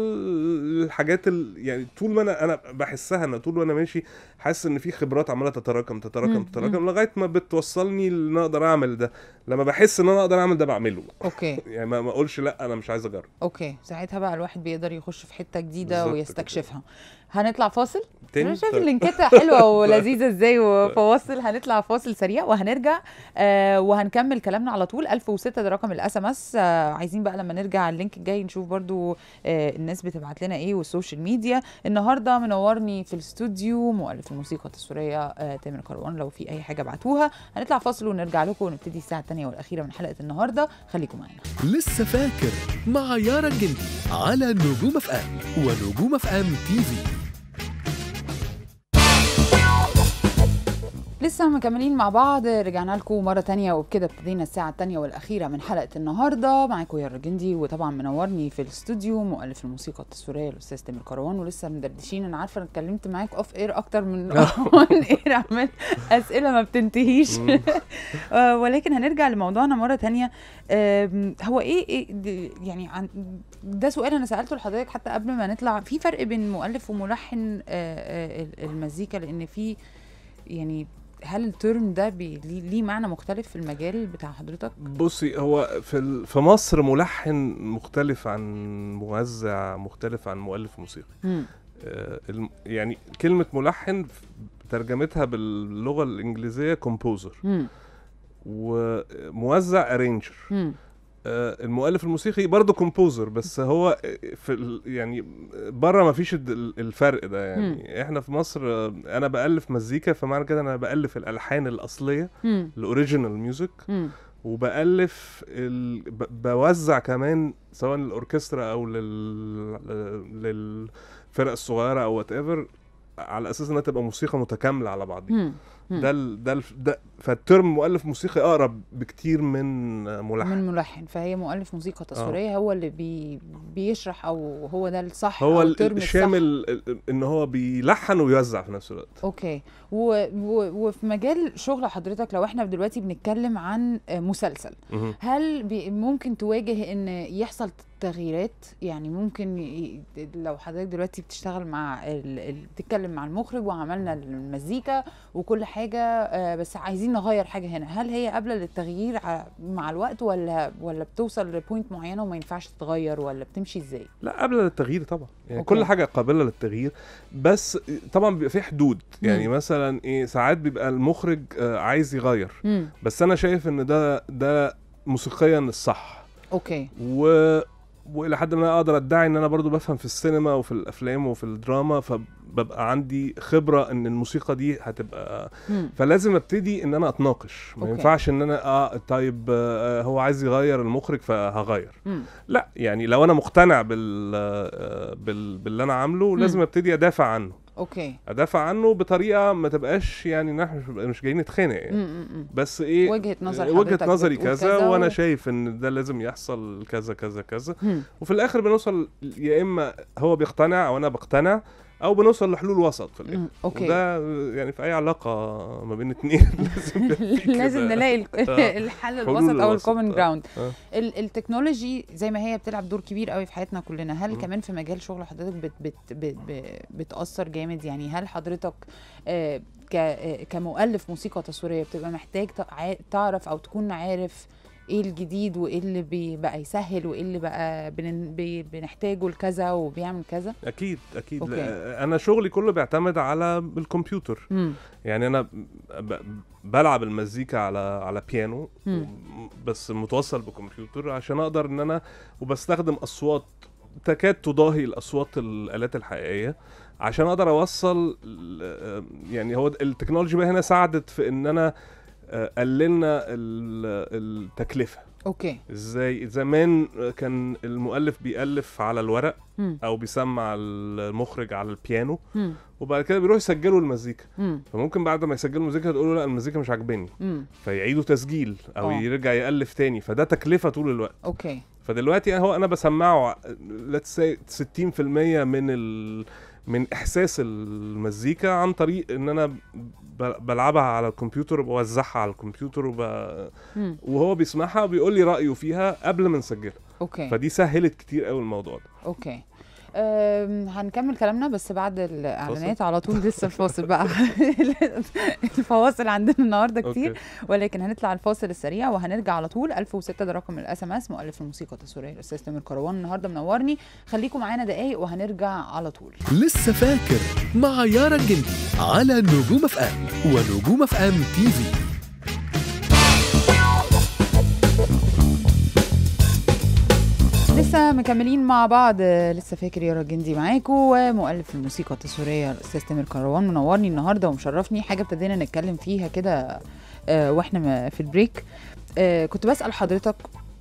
للحاجات ال... يعني طول ما انا انا بحسها ان طول ما انا ماشي حاسس ان في خبرات عماله تتراكم تتراكم تتراكم لغايه ما بتوصلني ان اقدر اعمل ده لما بحس ان انا اقدر اعمل ده بعمله اوكي يعني ما اقولش لا انا مش عايز اجرب اوكي ساعتها بقى الواحد بيقدر يخش في حته جديده ويستكشفها كده. هنطلع فاصل تاني انا شايف اللينكات حلوه ولذيذه ازاي وفواصل هنطلع فاصل سريع وهنرجع آه وهنكمل كلامنا على طول 1006 ده رقم الاس ام آه، اس عايزين بقى لما نرجع اللينك الجاي نشوف برضو آه الناس بتبعت لنا ايه والسوشيال ميديا النهارده منورني في الاستوديو مؤلف الموسيقى التصويريه آه تامر كروان لو في اي حاجه ابعتوها هنطلع فاصل ونرجع لكم ونبتدي الساعه الثانيه والاخيره من حلقه النهارده خليكم معانا لسه فاكر مع يارا الجندي على نجوم اف ام ونجوم اف ام تي في لسه مكملين مع بعض رجعنا لكم مرة تانية وبكده ابتدينا الساعة الثانيه والأخيرة من حلقة النهاردة معاكم يا الرجندي وطبعا منورني في الاستوديو مؤلف الموسيقى التصويرية الأستاذ تامر كروان ولسه مدردشين أنا عارفة أنا اتكلمت معاك أوف إير أكتر من أون إير آه. عمال أسئلة ما بتنتهيش آه، ولكن هنرجع لموضوعنا مرة تانية هو إيه, إيه يعني ده سؤال أنا سألته لحضرتك حتى قبل ما نطلع في فرق بين مؤلف وملحن آه، المزيكا لأن في يعني هل الترم ده بي ليه معنى مختلف في المجال بتاع حضرتك؟ بصي هو في في مصر ملحن مختلف عن موزع مختلف عن مؤلف موسيقي. آه يعني كلمة ملحن ترجمتها باللغة الإنجليزية كومبوزر وموزع أرينجر. آه، المؤلف الموسيقي برضه كومبوزر بس هو في يعني بره ما فيش الفرق ده يعني احنا في مصر آه، انا بالف مزيكا فمعنى كده انا بالف الالحان الاصليه الاوريجينال ميوزك وبالف ال... ب... بوزع كمان سواء للاوركسترا او لل... للفرق الصغيره او وات ايفر على اساس انها تبقى موسيقى متكامله على بعضها ده ال ده, ال ده فالترم مؤلف موسيقي اقرب بكتير من ملحن من ملحن فهي مؤلف موسيقى آه. تصويريه هو اللي بي بيشرح او هو ده الصح هو الترم شامل ان هو بيلحن ويوزع في نفس الوقت اوكي و و وفي مجال شغل حضرتك لو احنا دلوقتي بنتكلم عن مسلسل هل بي ممكن تواجه ان يحصل تغييرات يعني ممكن ي... لو حضرتك دلوقتي بتشتغل مع ال... بتتكلم مع المخرج وعملنا المزيكا وكل حاجه آه، بس عايزين نغير حاجه هنا هل هي قابله للتغيير مع الوقت ولا ولا بتوصل لبوينت معينه وما ينفعش تتغير ولا بتمشي ازاي لا قابله للتغيير طبعا يعني كل حاجه قابله للتغيير بس طبعا بيبقى في حدود يعني م. مثلا ايه ساعات بيبقى المخرج آه، عايز يغير م. بس انا شايف ان ده ده موسيقيا الصح اوكي و والى حد ما اقدر ادعي ان انا برضو بفهم في السينما وفي الافلام وفي الدراما فببقى عندي خبره ان الموسيقى دي هتبقى مم. فلازم ابتدي ان انا اتناقش ما أوكي. ينفعش ان انا اه طيب آه هو عايز يغير المخرج فهغير مم. لا يعني لو انا مقتنع بال, آه بال... باللي انا عامله لازم ابتدي ادافع عنه اوكي ادافع عنه بطريقه ما تبقاش يعني نحن مش جايين نتخانق يعني بس ايه وجهه نظر وجهه نظري كذا و... وانا شايف ان ده لازم يحصل كذا كذا كذا وفي الاخر بنوصل يا اما هو بيقتنع او انا بقتنع او بنوصل لحلول وسط الاخر اوكي وده يعني في اي علاقه ما بين اثنين لازم لازم نلاقي الحل الوسط او الكومن جراوند آه. آه. التكنولوجي زي ما هي بتلعب دور كبير قوي في حياتنا كلنا هل كمان في مجال شغل حضرتك بت بت بت بتاثر جامد يعني هل حضرتك آه، كمؤلف موسيقى تصويريه بتبقى محتاج تعرف او تكون عارف ايه الجديد وايه اللي بي بقى يسهل وايه اللي بقى بن بنحتاجه لكذا وبيعمل كذا اكيد اكيد أوكي. انا شغلي كله بيعتمد على الكمبيوتر مم. يعني انا بلعب المزيكا على على بيانو بس متوصل بكمبيوتر عشان اقدر ان انا وبستخدم اصوات تكاد تضاهي الاصوات الالات الحقيقيه عشان اقدر اوصل يعني هو التكنولوجي بقى هنا ساعدت في ان انا آه آه، قللنا التكلفه اوكي ازاي زمان كان المؤلف بيألف على الورق م. او بيسمع المخرج على البيانو م. وبعد كده بيروح يسجلوا المزيكا فممكن بعد ما يسجلوا المزيكا تقول له لا المزيكا مش عاجباني فيعيدوا تسجيل او أوه. يرجع يألف تاني فده تكلفه طول الوقت اوكي فدلوقتي هو انا بسمعه لتس 60% من ال من احساس المزيكا عن طريق ان انا بلعبها على الكمبيوتر وبوزعها على الكمبيوتر وب... وهو بيسمعها وبيقول لي رايه فيها قبل ما نسجلها اوكي فدي سهلت كتير قوي الموضوع ده اوكي هنكمل كلامنا بس بعد الاعلانات على طول لسه الفاصل بقى الفواصل عندنا النهارده كتير ولكن هنطلع الفاصل السريع وهنرجع على طول 1006 ده رقم الاس ام اس مؤلف الموسيقى التصويريه الاستاذ تامر كروان النهارده منورني خليكم معانا دقايق وهنرجع على طول لسه فاكر مع يارا الجندي على نجوم اف ام ونجوم اف ام تي في لسه مكملين مع بعض لسه فاكر يا الجندي معاكم ومؤلف الموسيقى التصويريه الاستاذ تامر كروان منورني النهارده ومشرفني حاجه ابتدينا نتكلم فيها كده آه، واحنا في البريك آه، كنت بسال حضرتك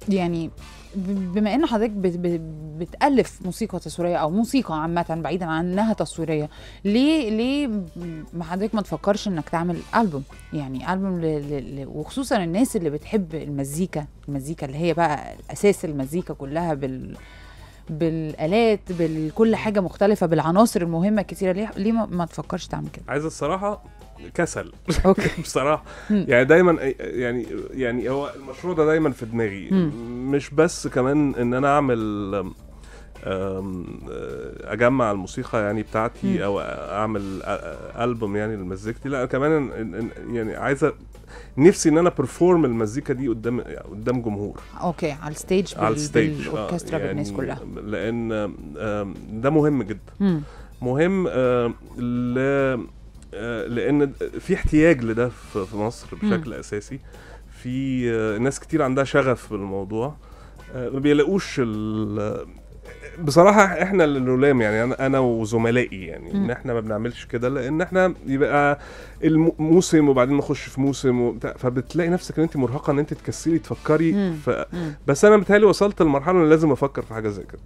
يعني بما ان حضرتك بتالف موسيقى تصويريه او موسيقى عامه بعيدا عن انها تصويريه ليه ليه ما حضرتك ما تفكرش انك تعمل البوم يعني البوم ل... ل... وخصوصا الناس اللي بتحب المزيكا المزيكا اللي هي بقى اساس المزيكا كلها بال بالالات بكل حاجه مختلفه بالعناصر المهمه الكتيره ليه ليه ما تفكرش تعمل كده عايز الصراحه كسل اوكي بصراحه يعني دايما يعني يعني هو المشروع ده دايما في دماغي مش بس كمان ان انا اعمل آه، اجمع الموسيقى يعني بتاعتي او اعمل البوم يعني لمزيكتي لا كمان يعني عايز نفسي ان انا بيرفورم المزيكا دي قدام قدام جمهور اوكي على الستيج على الستيج بالاوركسترا آه، يعني بالناس كلها لان ده مهم جدا مهم ل آه، لان في احتياج لده في مصر بشكل م. اساسي في آه، ناس كتير عندها شغف بالموضوع آه، ما بيلاقوش بصراحة احنا اللي نلام يعني انا وزملائي يعني ان احنا ما بنعملش كده لان احنا يبقى الموسم وبعدين نخش في موسم وبتاع فبتلاقي نفسك ان انت مرهقه ان انت تكسلي تفكري ف... بس انا متهيألي وصلت لمرحله ان لازم افكر في حاجه زي كده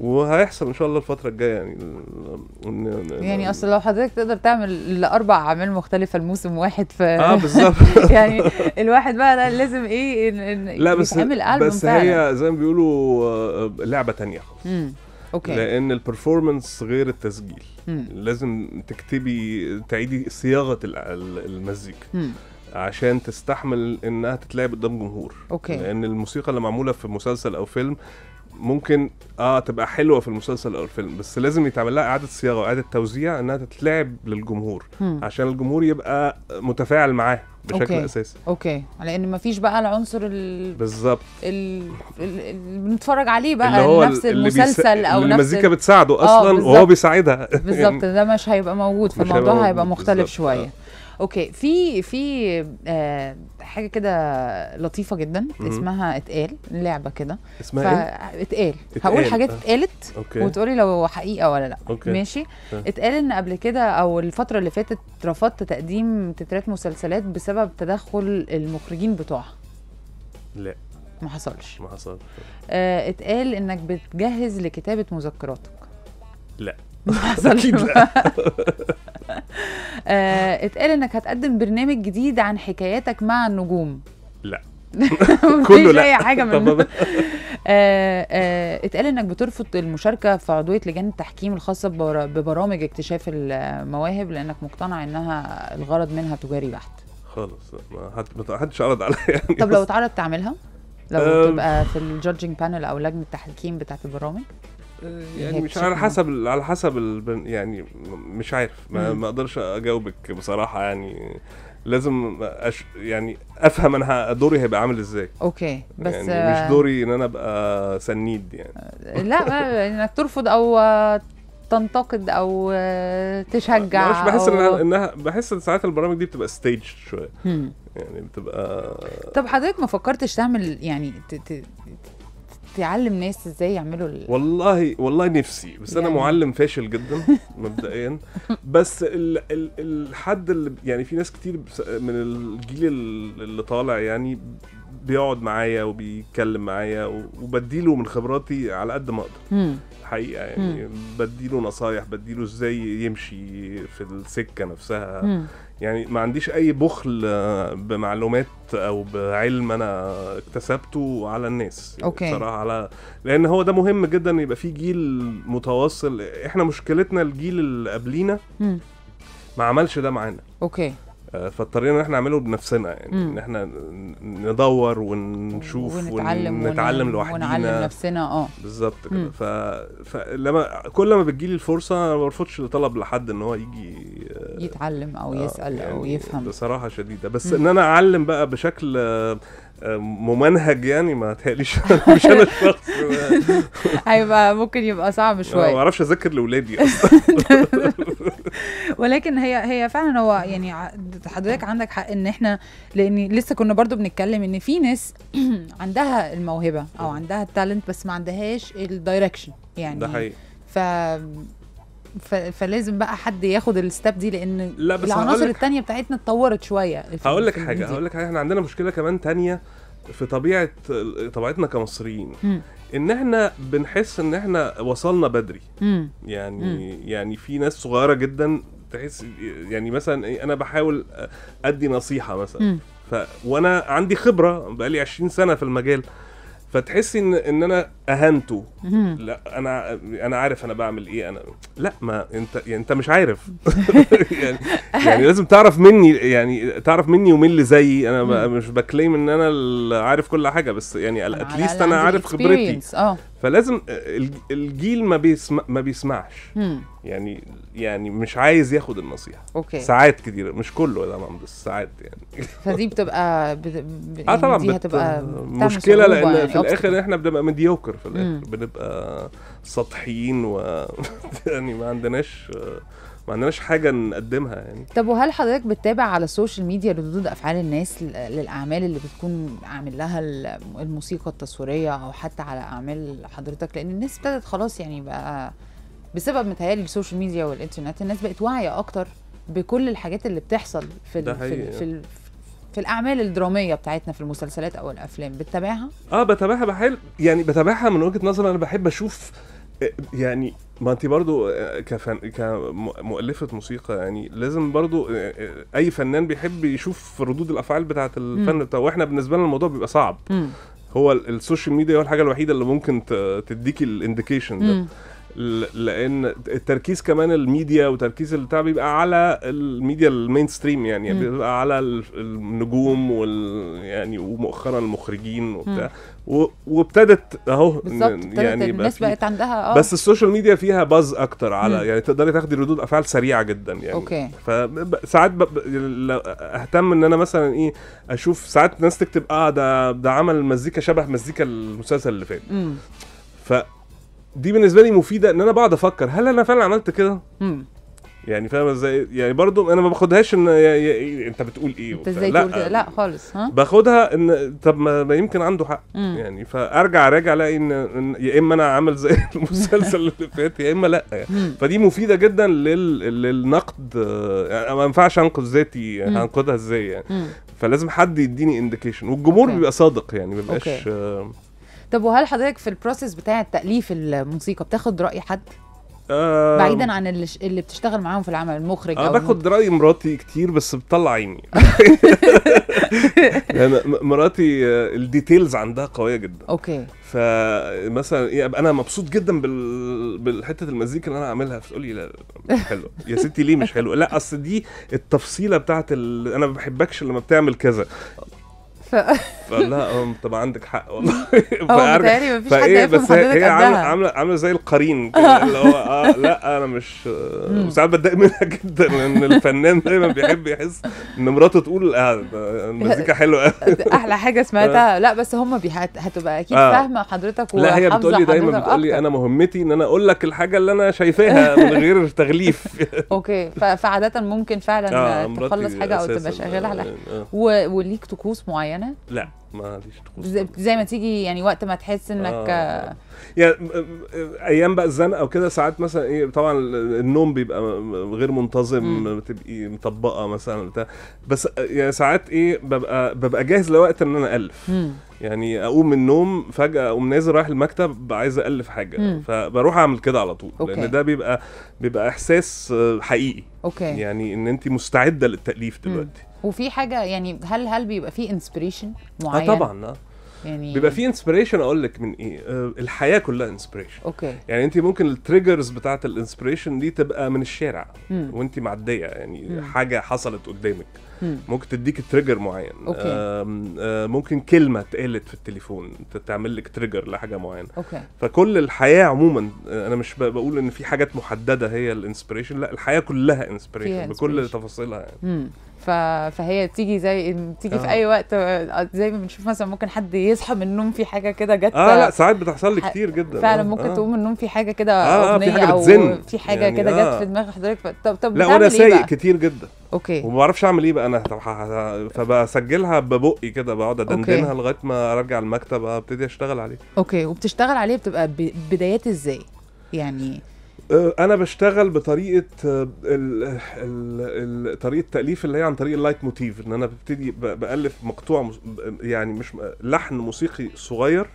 وهيحصل ان شاء الله الفتره الجايه يعني ان... يعني اصل لو حضرتك تقدر تعمل لاربع اعمال مختلفه لموسم واحد ف اه بالظبط يعني الواحد بقى لازم ايه ان... لا بس يتعمل بس هي زي ما بيقولوا آه، لعبه تانية خالص اوكي لان البرفورمانس غير التسجيل مم. لازم تكتبي تعيدي صياغه المزيكا عشان تستحمل انها تتلعب قدام جمهور اوكي لان الموسيقى اللي معموله في مسلسل او فيلم ممكن اه تبقى حلوه في المسلسل او الفيلم بس لازم يتعمل لها اعاده صياغه واعاده توزيع انها تتلعب للجمهور م. عشان الجمهور يبقى متفاعل معاه بشكل أوكي. اساسي اوكي ما مفيش بقى العنصر ال... بالظبط ال... اللي بنتفرج عليه بقى اللي هو نفس اللي المسلسل بيس... او نفس المزيكا بتساعده آه، اصلا بالزبط. وهو بيساعدها بالظبط ده مش هيبقى موجود فالموضوع هيبقى, هيبقى مختلف بالزبط. شويه آه. اوكي في في آه حاجه كده لطيفه جدا مم. اسمها اتقال لعبه كده اسمها ف... ايه اتقال هقول حاجات آه. اتقالت أوكي. وتقولي لو حقيقه ولا لا أوكي. ماشي آه. اتقال ان قبل كده او الفتره اللي فاتت رفضت تقديم تترات مسلسلات بسبب تدخل المخرجين بتوعها لا ما حصلش ما حصلش آه اتقال انك بتجهز لكتابه مذكراتك لا اكيد لا آه، اتقال انك هتقدم برنامج جديد عن حكاياتك مع النجوم لا كله لا اي حاجه من آه، آه، اتقال انك بترفض المشاركه في عضويه لجان التحكيم الخاصه ببرامج اكتشاف المواهب لانك مقتنع انها الغرض منها تجاري بحت خالص ما حدش عرض عليا يعني طب لو اتعرض تعملها لو تبقى في الجادجنج بانل او لجنه التحكيم بتاعت البرامج يعني مش على حسب على حسب يعني مش عارف ما, ما اقدرش اجاوبك بصراحه يعني لازم أش... يعني افهم انا دوري هيبقى عامل ازاي اوكي بس يعني مش دوري ان انا ابقى سنيد يعني آه، لا آه، انك ترفض او تنتقد او آه، تشجع مش بحس أو... انها انها بحس ان ساعات البرامج دي بتبقى ستيج شويه يعني بتبقى طب حضرتك ما فكرتش تعمل يعني ت... ت... تعلم ناس ازاي يعملوا ال... والله والله نفسي بس يعني. انا معلم فاشل جدا مبدئيا بس ال... ال... الحد اللي يعني في ناس كتير من الجيل اللي طالع يعني بيقعد معايا وبيتكلم معايا وبديله من خبراتي على قد ما اقدر حقيقه يعني بديله نصايح بديله ازاي يمشي في السكه نفسها يعني ما عنديش اي بخل آه، بمعلومات او بعلم انا اكتسبته على الناس يعني اوكي بصراحه على لان هو ده مهم جدا يبقى في جيل متواصل احنا مشكلتنا الجيل اللي قبلينا ما عملش ده معانا اوكي آه، فاضطرينا ان احنا نعمله بنفسنا يعني ان احنا ندور ونشوف ونتعلم ونتعلم لوحدنا ونعلم نفسنا اه بالظبط كده ف... فلما كل ما بتجيلي الفرصه انا ما برفضش طلب لحد ان هو يجي آه، يتعلم او آه يسال يعني او يفهم بصراحه شديده بس مم. ان انا اعلم بقى بشكل آه، ممنهج يعني ما تهيأليش مش انا الشخص هيبقى ممكن يبقى صعب شويه ما اعرفش اذاكر لاولادي اصلا ولكن هي هي فعلا هو يعني حضرتك عندك حق ان احنا لان لسه كنا برضو بنتكلم ان في ناس عندها الموهبه او عندها التالنت بس ما عندهاش الدايركشن يعني ده حقيقي ف ف... فلازم بقى حد ياخد الستاب دي لان لا بس العناصر التانية بتاعتنا اتطورت شويه هقول لك حاجه هقول لك حاجه احنا عندنا مشكله كمان تانية في طبيعه طبيعتنا كمصريين ان احنا بنحس ان احنا وصلنا بدري مم. يعني مم. يعني في ناس صغيره جدا تحس يعني مثلا إيه، انا بحاول ادي نصيحه مثلا ف وانا عندي خبره بقالي 20 سنه في المجال فتحسي ان ان انا اهنته لا انا انا عارف انا بعمل ايه انا لا ما انت يعني انت مش عارف يعني, يعني لازم تعرف مني يعني تعرف مني ومين اللي زيي انا مش بكليم ان انا عارف كل حاجه بس يعني اتليست انا عارف خبرتي اه فلازم الجيل ما بيسمع ما بيسمعش يعني يعني مش عايز ياخد النصيحه اوكي ساعات كتير مش كله جماعه بس ساعات يعني فدي بتبقى بت... ب... يعني اه طبعا دي هتبقى مشكله لان يعني في الاخر احنا بنبقى مديوكر في الاخر مم. بنبقى سطحيين و يعني ما عندناش ما عندناش حاجه نقدمها يعني طب وهل حضرتك بتتابع على السوشيال ميديا ردود افعال الناس للاعمال اللي بتكون عامل لها الموسيقى التصويريه او حتى على اعمال حضرتك لان الناس ابتدت خلاص يعني بقى بسبب متهيألي السوشيال ميديا والانترنت الناس بقت واعيه اكتر بكل الحاجات اللي بتحصل في ده في, في, في الاعمال الدراميه بتاعتنا في المسلسلات او الافلام بتتابعها اه بتابعها بحال يعني بتابعها من وجهه نظر انا بحب اشوف يعني ما انت برضو آه، كفن... كمؤلفة موسيقى يعني لازم برضو آه، آه، اي فنان بيحب يشوف ردود الافعال بتاعه الفن بتاعه واحنا بالنسبة لنا الموضوع بيبقى صعب م. هو السوشيال ميديا هو الحاجه الوحيده اللي ممكن تديكي الانديكيشن ده لان التركيز كمان الميديا وتركيز البتاع بيبقى على الميديا المين ستريم يعني, يعني بيبقى على النجوم وال يعني ومؤخرا المخرجين وبتاع وابتدت اهو يعني الناس بقت عندها اه بس السوشيال ميديا فيها باز اكتر على مم. يعني تقدري تاخدي ردود افعال سريعه جدا يعني اوكي فساعات اهتم ان انا مثلا ايه اشوف ساعات ناس تكتب اه ده ده عمل مزيكا شبه مزيكا المسلسل اللي فات ف دي بالنسبه لي مفيده ان انا بقعد افكر هل انا فعلا عملت كده؟ يعني فاهم ازاي يعني برضو انا ما باخدهاش ان يا يا انت بتقول ايه انت ازاي لا, تقول لا خالص ها باخدها ان طب ما يمكن عنده حق مم. يعني فارجع اراجع الاقي إن, يا اما انا عامل زي المسلسل اللي فات يا اما لا يعني. فدي مفيده جدا لل... للنقد يعني ما ينفعش انقد ذاتي هنقدها ازاي يعني مم. فلازم حد يديني انديكيشن والجمهور أوكي. بيبقى صادق يعني ما بيبقاش طب وهل حضرتك في البروسيس بتاع تاليف الموسيقى بتاخد راي حد؟ آه بعيدا عن اللي, اللي بتشتغل معاهم في العمل المخرج انا باخد راي مراتي كتير بس بتطلع عيني يعني مراتي آه، الديتيلز عندها قويه جدا اوكي فمثلا ايه انا مبسوط جدا بالحته المزيكا اللي انا عاملها فتقولي لا مش حلو يا ستي ليه مش حلو لا اصل دي التفصيله بتاعت انا ما بحبكش لما بتعمل كذا فلا اه، طب عندك حق والله هو اه، متهيألي مفيش حد بس هي, عامله عامله عامل زي القرين كده اللي هو آه لا انا مش وساعات بتضايق منها جدا لان الفنان دايما بيحب يحس ان مراته تقول آه المزيكا حلوه قوي احلى حاجه سمعتها آه. لا بس هم هتبقى اكيد آه. فاهمه حضرتك لا هي بتقول لي دايما بتقول لي انا مهمتي ان انا اقول لك الحاجه اللي انا شايفاها من غير تغليف اوكي فعاده ممكن فعلا تخلص حاجه او تبقى شغاله على وليك طقوس معينه معينه لا ما ليش طقوس زي, ما تيجي يعني وقت ما تحس آه. انك آه. يعني ايام بقى الزنقه او كده ساعات مثلا ايه طبعا النوم بيبقى غير منتظم بتبقي مطبقه مثلا بتاع بس يعني ساعات ايه ببقى ببقى جاهز لوقت ان انا الف م. يعني اقوم من النوم فجاه اقوم نازل رايح المكتب عايز الف حاجه م. فبروح اعمل كده على طول أوكي. لان ده بيبقى بيبقى احساس آه، حقيقي أوكي. يعني ان انت مستعده للتاليف دلوقتي م. وفي حاجه يعني هل هل بيبقى في انسبريشن آه، معين؟ اه طبعا اه يعني بيبقى في انسبريشن اقول لك من ايه آه، الحياه كلها انسبريشن اوكي يعني انت ممكن التريجرز بتاعه الانسبريشن دي تبقى من الشارع وانت معديه يعني مم. حاجه حصلت قدامك مم. ممكن تديك تريجر معين أوكي. آه، ممكن كلمه اتقالت في التليفون تعمل لك تريجر لحاجه معينه أوكي. فكل الحياه عموما انا مش بقول ان في حاجات محدده هي الانسبريشن لا الحياه كلها انسبريشن بكل تفاصيلها يعني مم. فهي تيجي زي تيجي آه. في اي وقت زي ما بنشوف مثلا ممكن حد يصحى من النوم في حاجه كده جت اه لا ساعات بتحصل لي كتير جدا فعلا آه، ممكن آه. تقوم من النوم في حاجه كده آه, آه، اغنيه في حاجة بتزن. او في حاجه يعني كده آه. جت في دماغ حضرتك طب طب لا وانا إيه سايق إيه كتير جدا اوكي وما بعرفش اعمل ايه بقى انا فبسجلها ببقي كده بقعد ادندنها لغايه ما ارجع المكتب ابتدي اشتغل عليه اوكي وبتشتغل عليه بتبقى بدايات ازاي يعني آه، انا بشتغل بطريقه آه، ال ال طريقه التاليف اللي هي عن طريق اللايت موتيف ان انا ببتدي بالف مقطوع يعني مش لحن موسيقي صغير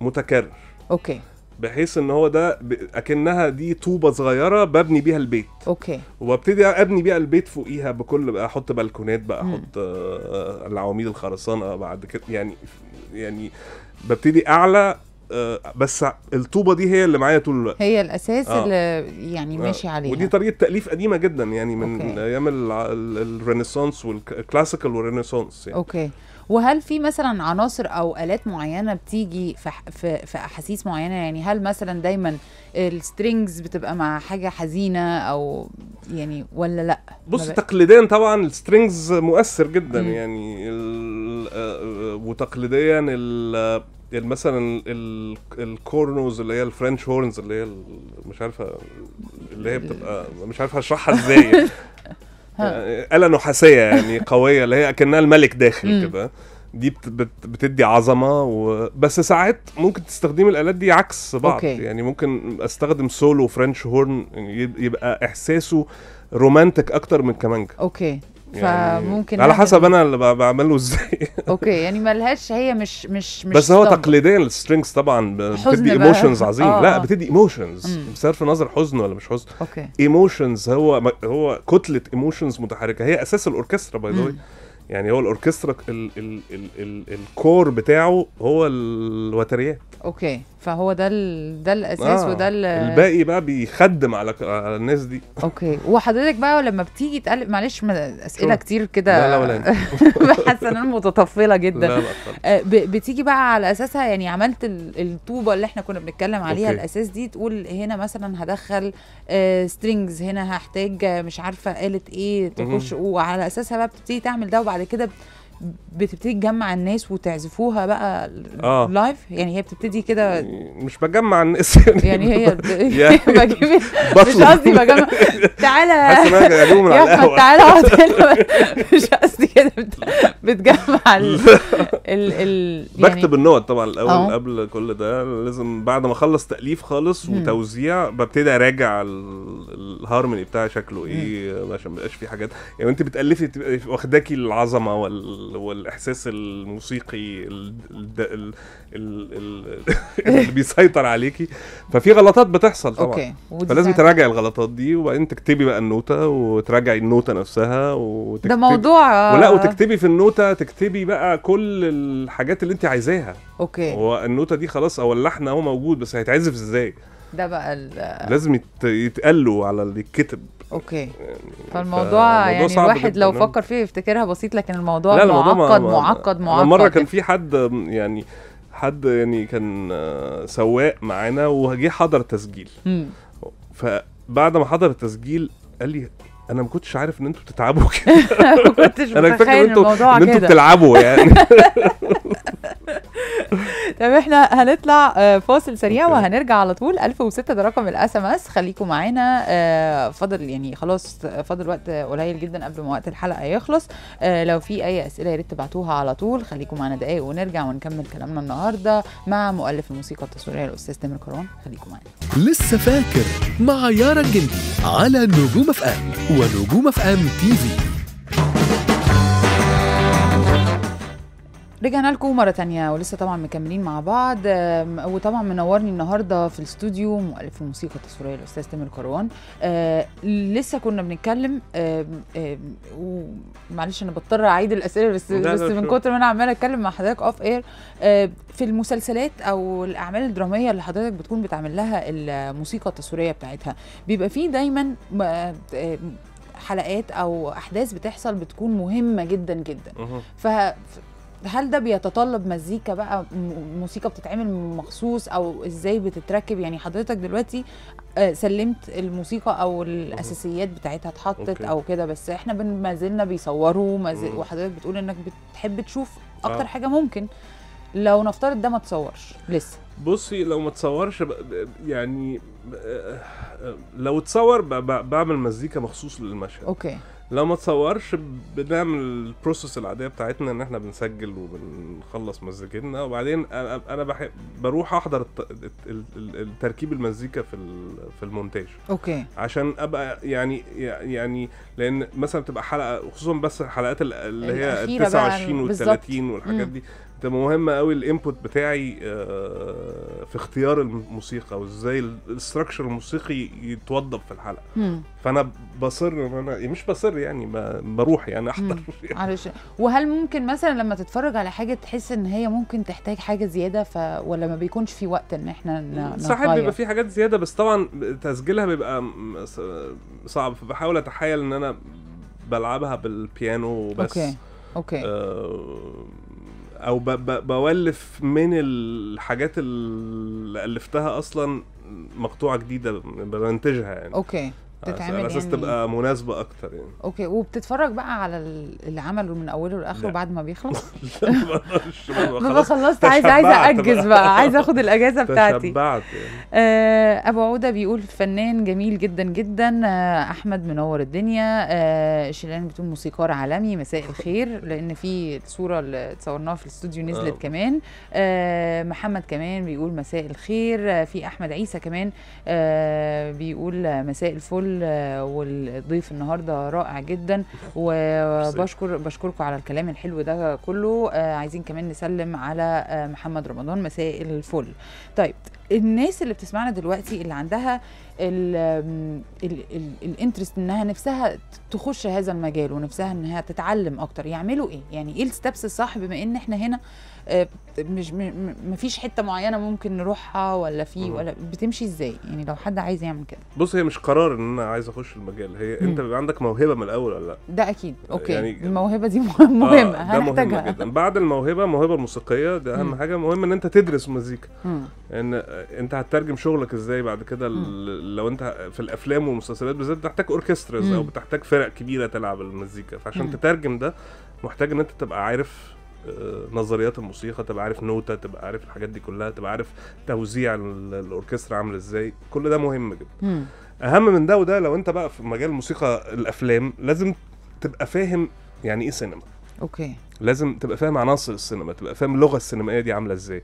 متكرر اوكي بحيث ان هو ده اكنها دي طوبه صغيره ببني بيها البيت اوكي وببتدي ابني بيها البيت فوقيها بكل بقى احط بلكونات بقى احط آه، العواميد الخرسانه بعد كده يعني يعني ببتدي اعلى آه، بس الطوبه دي هي اللي معايا طول الوقت هي الاساس آه. اللي يعني ماشي آه، عليها ودي طريقه تاليف قديمه جدا يعني من أوكي. ايام الرينيسانس والكلاسيكال والرينيسانس يعني اوكي وهل في مثلا عناصر او الات معينه بتيجي في في, في احاسيس معينه يعني هل مثلا دايما السترينجز بتبقى مع حاجه حزينه او يعني ولا لا بص تقليديا طبعا السترينجز مؤثر جدا م. يعني آه، وتقليديا يعني مثلا الكورنوز اللي هي الفرنش هورنز اللي هي مش عارفه اللي هي بتبقى مش عارفه اشرحها ازاي يعني آلة نحاسية يعني قوية اللي هي أكنها الملك داخل كده دي بت بتدي عظمة و... بس ساعات ممكن تستخدمي الآلات دي عكس بعض أوكي. يعني ممكن استخدم سولو فرنش هورن يبقى إحساسه رومانتك أكتر من كمانجا أوكي يعني فممكن على حسب انا اللي بعمله ازاي اوكي يعني ملهاش هي مش مش مش بس هو تقليديا السترينجز طبعا بتدي ايموشنز عظيم آه، لا آه. بتدي ايموشنز بصرف النظر حزن ولا مش حزن اوكي ايموشنز هو هو كتله ايموشنز متحركه هي اساس الاوركسترا باي ذا يعني هو الاوركسترا الكور بتاعه هو الوتريات اوكي فهو ده ال... ده الاساس آه. وده ال... الباقي بقى بيخدم على, على الناس دي اوكي وحضرتك بقى لما بتيجي تقلب معلش اسئله كتير كده لا لا ولا حاسه ان انا متطفله جدا لا لا آه، ب... بتيجي بقى على اساسها يعني عملت الطوبه اللي احنا كنا بنتكلم عليها أوكي. الاساس دي تقول هنا مثلا هدخل سترينجز آه، هنا هحتاج مش عارفه آلة ايه تخش وعلى اساسها بقى بتبتدي تعمل ده وبعد كده بتبتدي تجمع الناس وتعزفوها بقى آه. لايف يعني هي بتبتدي كده مش بجمع الناس يعني هي يعني بجيب مش قصدي بجمع تعالى يا تعالى اقعد هنا مش قصدي كده بتجمع ال ال ال يعني بكتب النوت طبعا الاول أوه. قبل كل ده لازم بعد ما اخلص تاليف خالص وتوزيع ببتدي اراجع الهارموني بتاعي شكله ايه عشان ما يبقاش في حاجات يعني انت بتالفي واخداكي العظمه وال والاحساس الموسيقي اللي بيسيطر عليكي ففي غلطات بتحصل طبعا أوكي. فلازم تراجعي الغلطات دي وبعدين تكتبي بقى النوته وتراجعي النوته نفسها وتكتبي ده موضوع ولا وتكتبي في النوته تكتبي بقى كل الحاجات اللي انت عايزاها اوكي هو النوته دي خلاص او اللحن اهو موجود بس هيتعزف ازاي ده بقى لازم يتقلوا على اللي يتكتب اوكي يعني فالموضوع يعني الواحد لو فكر فيه يفتكرها بسيط لكن الموضوع لا معقد الموضوع معقد, معقد معقد مره كان في حد يعني حد يعني كان آه، سواق معانا وجه حضر التسجيل فبعد ما حضر التسجيل قال لي انا ما كنتش عارف ان انتوا بتتعبوا كده ما كنتش انا فاكر ان انتوا بتلعبوا يعني طيب احنا هنطلع آه، فاصل سريع وهنرجع على طول 1006 ده رقم الاس ام اس خليكم معانا آه، فاضل يعني خلاص فاضل وقت قليل جدا قبل ما وقت الحلقه يخلص آه، لو في اي اسئله يا ريت تبعتوها على طول خليكم معانا دقايق ونرجع ونكمل كلامنا النهارده مع مؤلف الموسيقى التصويريه الاستاذ تامر كروان خليكم معانا لسه فاكر مع يارا الجندي على نجوم اف ام ونجوم اف ام تي في رجعنا لكم مرة تانية ولسه طبعا مكملين مع بعض وطبعا منورني النهاردة في الاستوديو مؤلف الموسيقى التصويرية الأستاذ تامر كروان آه، لسه كنا بنتكلم ومعلش أنا بضطر أعيد الأسئلة بس بس من كتر ما أنا عمالة أتكلم مع حضرتك أوف إير آه، في المسلسلات أو الأعمال الدرامية اللي حضرتك بتكون بتعمل لها الموسيقى التصويرية بتاعتها بيبقى فيه دايما آه، حلقات او احداث بتحصل بتكون مهمه جدا جدا ف هل ده بيتطلب مزيكا بقى موسيقى بتتعمل مخصوص او ازاي بتتركب يعني حضرتك دلوقتي آه، سلمت الموسيقى او الاساسيات بتاعتها اتحطت او كده بس احنا ما زلنا بيصوروا وحضرتك بتقول انك بتحب تشوف اكتر آه. حاجه ممكن لو نفترض ده ما تصورش لسه بصي لو ما تصورش يعني آه، لو اتصور بعمل مزيكا مخصوص للمشهد اوكي لو ما تصورش بنعمل البروسيس العاديه بتاعتنا ان احنا بنسجل وبنخلص مزيكتنا وبعدين انا بحب بروح احضر تركيب المزيكا في في المونتاج اوكي عشان ابقى يعني يعني لان مثلا بتبقى حلقه خصوصا بس الحلقات اللي هي 29 و 30 والحاجات دي ده مهم قوي الانبوت بتاعي آه، في اختيار الموسيقى وازاي الاستراكشر الموسيقي يتوضب في الحلقه فانا بصر ان انا مش بصر يعني بروح يعني احضر يعني. معلش وهل ممكن مثلا لما تتفرج على حاجه تحس ان هي ممكن تحتاج حاجه زياده ف ولا ما بيكونش في وقت ان احنا صحيح بيبقى في حاجات زياده بس طبعا تسجيلها بيبقى صعب فبحاول اتحايل ان انا بلعبها بالبيانو بس اوكي اوكي آه او بولف من الحاجات اللي الفتها اصلا مقطوعه جديده بنتجها يعني اوكي بتتعمل على اساس يعني... تبقى مناسبه اكتر يعني اوكي وبتتفرج بقى على اللي عمله من اوله لاخره بعد ما بيخلص ما خلصت عايزه عايزه اجز بقى عايزه اخد الاجازه بتاعتي تشبعت يعني. آه، ابو عوده بيقول فنان جميل جدا جدا آه، احمد منور الدنيا آه، شيلان بتقول موسيقار عالمي مساء الخير لان في الصوره اللي اتصورناها في الاستوديو نزلت كمان محمد كمان بيقول مساء الخير في احمد عيسى كمان بيقول مساء الفل الكل والضيف النهارده رائع جدا وبشكر بشكركم على الكلام الحلو ده كله آه، عايزين كمان نسلم على آه، محمد رمضان مساء الفل طيب الناس اللي بتسمعنا دلوقتي اللي عندها الانترست انها نفسها تخش هذا المجال ونفسها انها تتعلم اكتر يعملوا ايه يعني ايه الستبس الصح بما ان احنا هنا آه، مش مفيش حته معينه ممكن نروحها ولا في ولا بتمشي ازاي يعني لو حد عايز يعمل كده بص هي مش قرار ان انا عايز اخش المجال هي انت بيبقى عندك موهبه من الاول ولا لا ده اكيد آه، اوكي يعني الموهبه دي مهمه آه هنحتاجها مهم جدا بعد الموهبه الموهبه الموسيقيه ده اهم حاجه مهم ان انت تدرس مزيكا ان يعني انت هتترجم شغلك ازاي بعد كده لو انت في الافلام والمسلسلات بالذات بتحتاج اوركستراز او بتحتاج فرق كبيره تلعب المزيكا فعشان تترجم ده محتاج ان انت تبقى عارف نظريات الموسيقى تبقى عارف نوتة تبقى عارف الحاجات دي كلها تبقى عارف توزيع الاوركسترا عامل ازاي كل ده مهم جدا اهم من ده وده لو انت بقى في مجال موسيقى الافلام لازم تبقى فاهم يعني ايه سينما اوكي لازم تبقى فاهم عناصر السينما تبقى فاهم اللغه السينمائيه دي عامله ازاي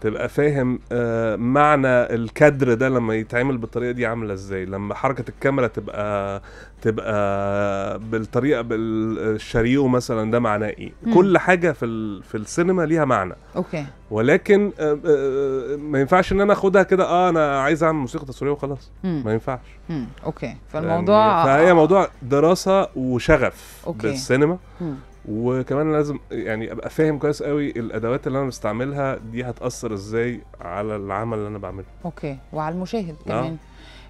تبقى فاهم آه معنى الكادر ده لما يتعمل بالطريقه دي عامله ازاي لما حركه الكاميرا تبقى تبقى بالطريقه بالشاريو مثلا ده معناه ايه مم. كل حاجه في ال... في السينما ليها معنى اوكي ولكن آه, آه، ما ينفعش ان انا اخدها كده اه انا عايز اعمل موسيقى تصويريه وخلاص مم. ما ينفعش مم. اوكي فالموضوع فهي موضوع دراسه وشغف أوكي. بالسينما مم. وكمان لازم يعني ابقى فاهم كويس قوي الادوات اللي انا بستعملها دي هتاثر ازاي على العمل اللي انا بعمله اوكي وعلى المشاهد آه. كمان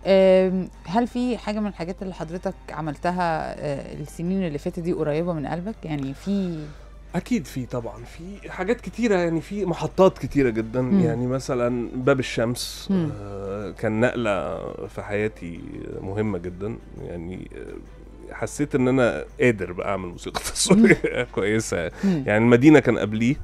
آه. هل في حاجه من الحاجات اللي حضرتك عملتها آه، السنين اللي فاتت دي قريبه من قلبك يعني في اكيد في طبعا في حاجات كتيره يعني في محطات كتيره جدا مم. يعني مثلا باب الشمس مم. آه، كان نقله في حياتي مهمه جدا يعني حسيت ان انا قادر بقى اعمل موسيقى تصويريه كويسه يعني المدينه كان قبليه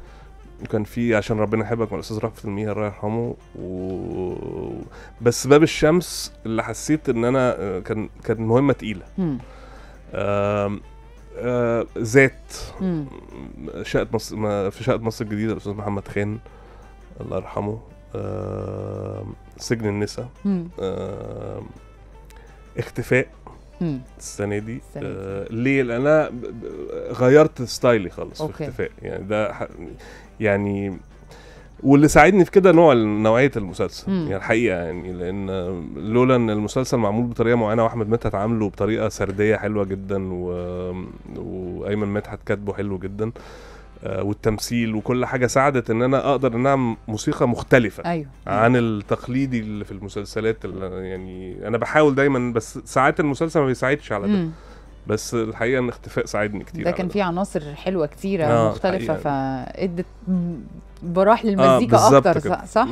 وكان في عشان ربنا يحبك من الاستاذ رأفت الميه الله يرحمه و... بس باب الشمس اللي حسيت ان انا آه، كان كان مهمه تقيله ذات آه، شقه مصر في شقه مصر الجديده الاستاذ محمد خان الله يرحمه سجن النساء اختفاء السنه دي, السنة دي. آه ليه لان انا غيرت ستايلي خالص في اختفاء يعني ده يعني واللي ساعدني في كده نوع نوعيه المسلسل مم. يعني الحقيقه يعني لان لولا ان المسلسل معمول بطريقه معينه واحمد مدحت عامله بطريقه سرديه حلوه جدا و... وايمن مدحت كاتبه حلو جدا آه آه، والتمثيل وكل حاجه ساعدت ان انا اقدر ان اعمل موسيقى مختلفه أيوة. عن التقليدي اللي في المسلسلات اللي يعني انا بحاول دايما بس ساعات المسلسل ما بيساعدش على ده م. بس الحقيقه ان اختفاء ساعدني كتير ده كان في عناصر حلوه كتيره آه مختلفه فادت براح آه، للمزيكا آه اكتر كده. صح؟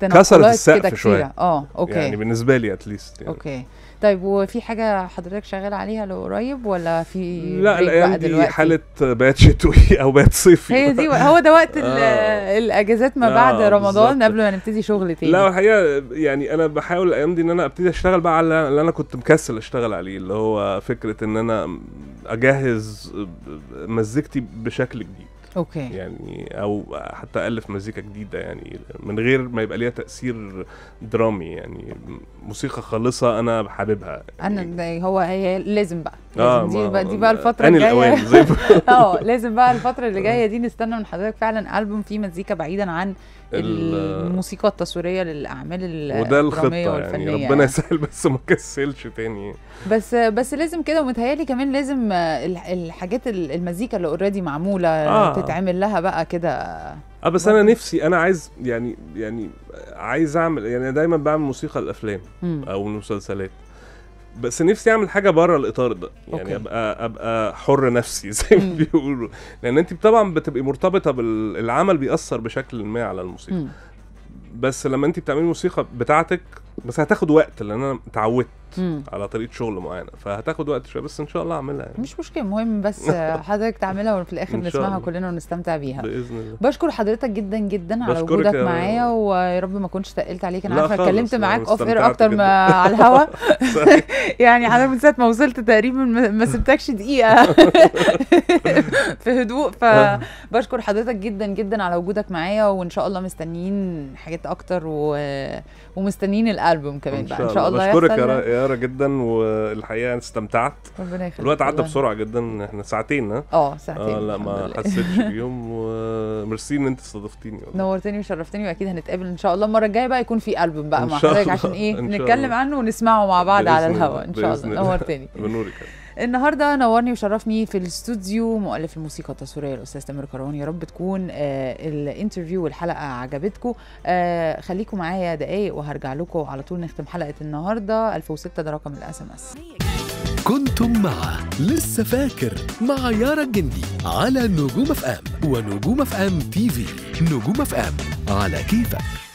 كسرت السقف شويه اه اوكي يعني بالنسبه لي اتليست يعني. اوكي طيب وفي حاجه حضرتك شغال عليها لو قريب ولا في لا الايام دي دلوقتي؟ حاله بات شتوي او بات صيفي هي دي هو ده وقت آه الاجازات ما آه، بعد آه رمضان قبل ما نبتدي شغل تاني لا الحقيقه يعني انا بحاول الايام دي ان انا ابتدي اشتغل بقى على اللي انا كنت مكسل اشتغل عليه اللي هو فكره ان انا اجهز مزيكتي بشكل جديد اوكي يعني او حتى الف مزيكا جديده يعني من غير ما يبقى ليها تاثير درامي يعني موسيقى خالصه انا حاببها يعني انا هو هي لازم بقى آه، لازم آه دي بقى دي بقى الفتره الجايه اه لازم بقى الفتره اللي آه. جايه دي نستنى من حضرتك فعلا البوم فيه مزيكا بعيدا عن الموسيقى التصويريه للاعمال الدراميه وده الخطه يعني ربنا يعني. يسهل بس ما كسلش تاني بس بس لازم كده ومتهيالي كمان لازم الحاجات المزيكا اللي اوريدي معموله آه. تتعمل لها بقى كده اه بس انا نفسي انا عايز يعني يعني عايز اعمل يعني دايما بعمل موسيقى الافلام او المسلسلات بس نفسي اعمل حاجه بره الاطار ده يعني أوكي. ابقى ابقى حر نفسي زي ما بيقولوا لان انت طبعا بتبقي مرتبطه بالعمل بيأثر بشكل ما على الموسيقى م. بس لما انت بتعملي موسيقى بتاعتك بس هتاخد وقت لان انا اتعودت على طريقه شغل معينه فهتاخد وقت شويه بس ان شاء الله اعملها يعني. مش مشكله المهم بس حضرتك تعملها وفي الاخر نسمعها كلنا ونستمتع بيها باذن الله بشكر حضرتك جدا جدا على وجودك معايا ويا رب ما اكونش تقلت عليك انا عارفه اتكلمت معاك اوف اير اكتر ما على الهوا يعني حضرتك من ساعه ما وصلت تقريبا ما سبتكش دقيقه في هدوء آه. فبشكر حضرتك جدا جدا على وجودك معايا وان شاء الله مستنيين حاجات اكتر و... ومستنيين القعده البوم كمان بقى ان شاء الله بشكرك يا يارا جدا والحقيقه استمتعت ربنا يخليك الوقت عدى بسرعه جدا احنا ساعتين ها اه ساعتين آه لا ما حسيتش بيهم وميرسي ان انت استضفتيني نورتني وشرفتني واكيد هنتقابل ان شاء الله المره الجايه بقى يكون في البوم بقى مع حضرتك عشان ايه نتكلم عنه ونسمعه مع بعض على الهوا ان شاء الله نورتني بنورك النهارده نورني وشرفني في الاستوديو مؤلف الموسيقى التصويريه الاستاذ تامر كروان يا رب تكون آه، الانترفيو والحلقه عجبتكم آه، خليكم معايا دقايق وهرجع لكم على طول نختم حلقه النهارده 1006 ده رقم الاس ام اس كنتم مع لسه فاكر مع يارا الجندي على نجوم اف ام ونجوم اف ام تي في نجوم اف ام على كيفك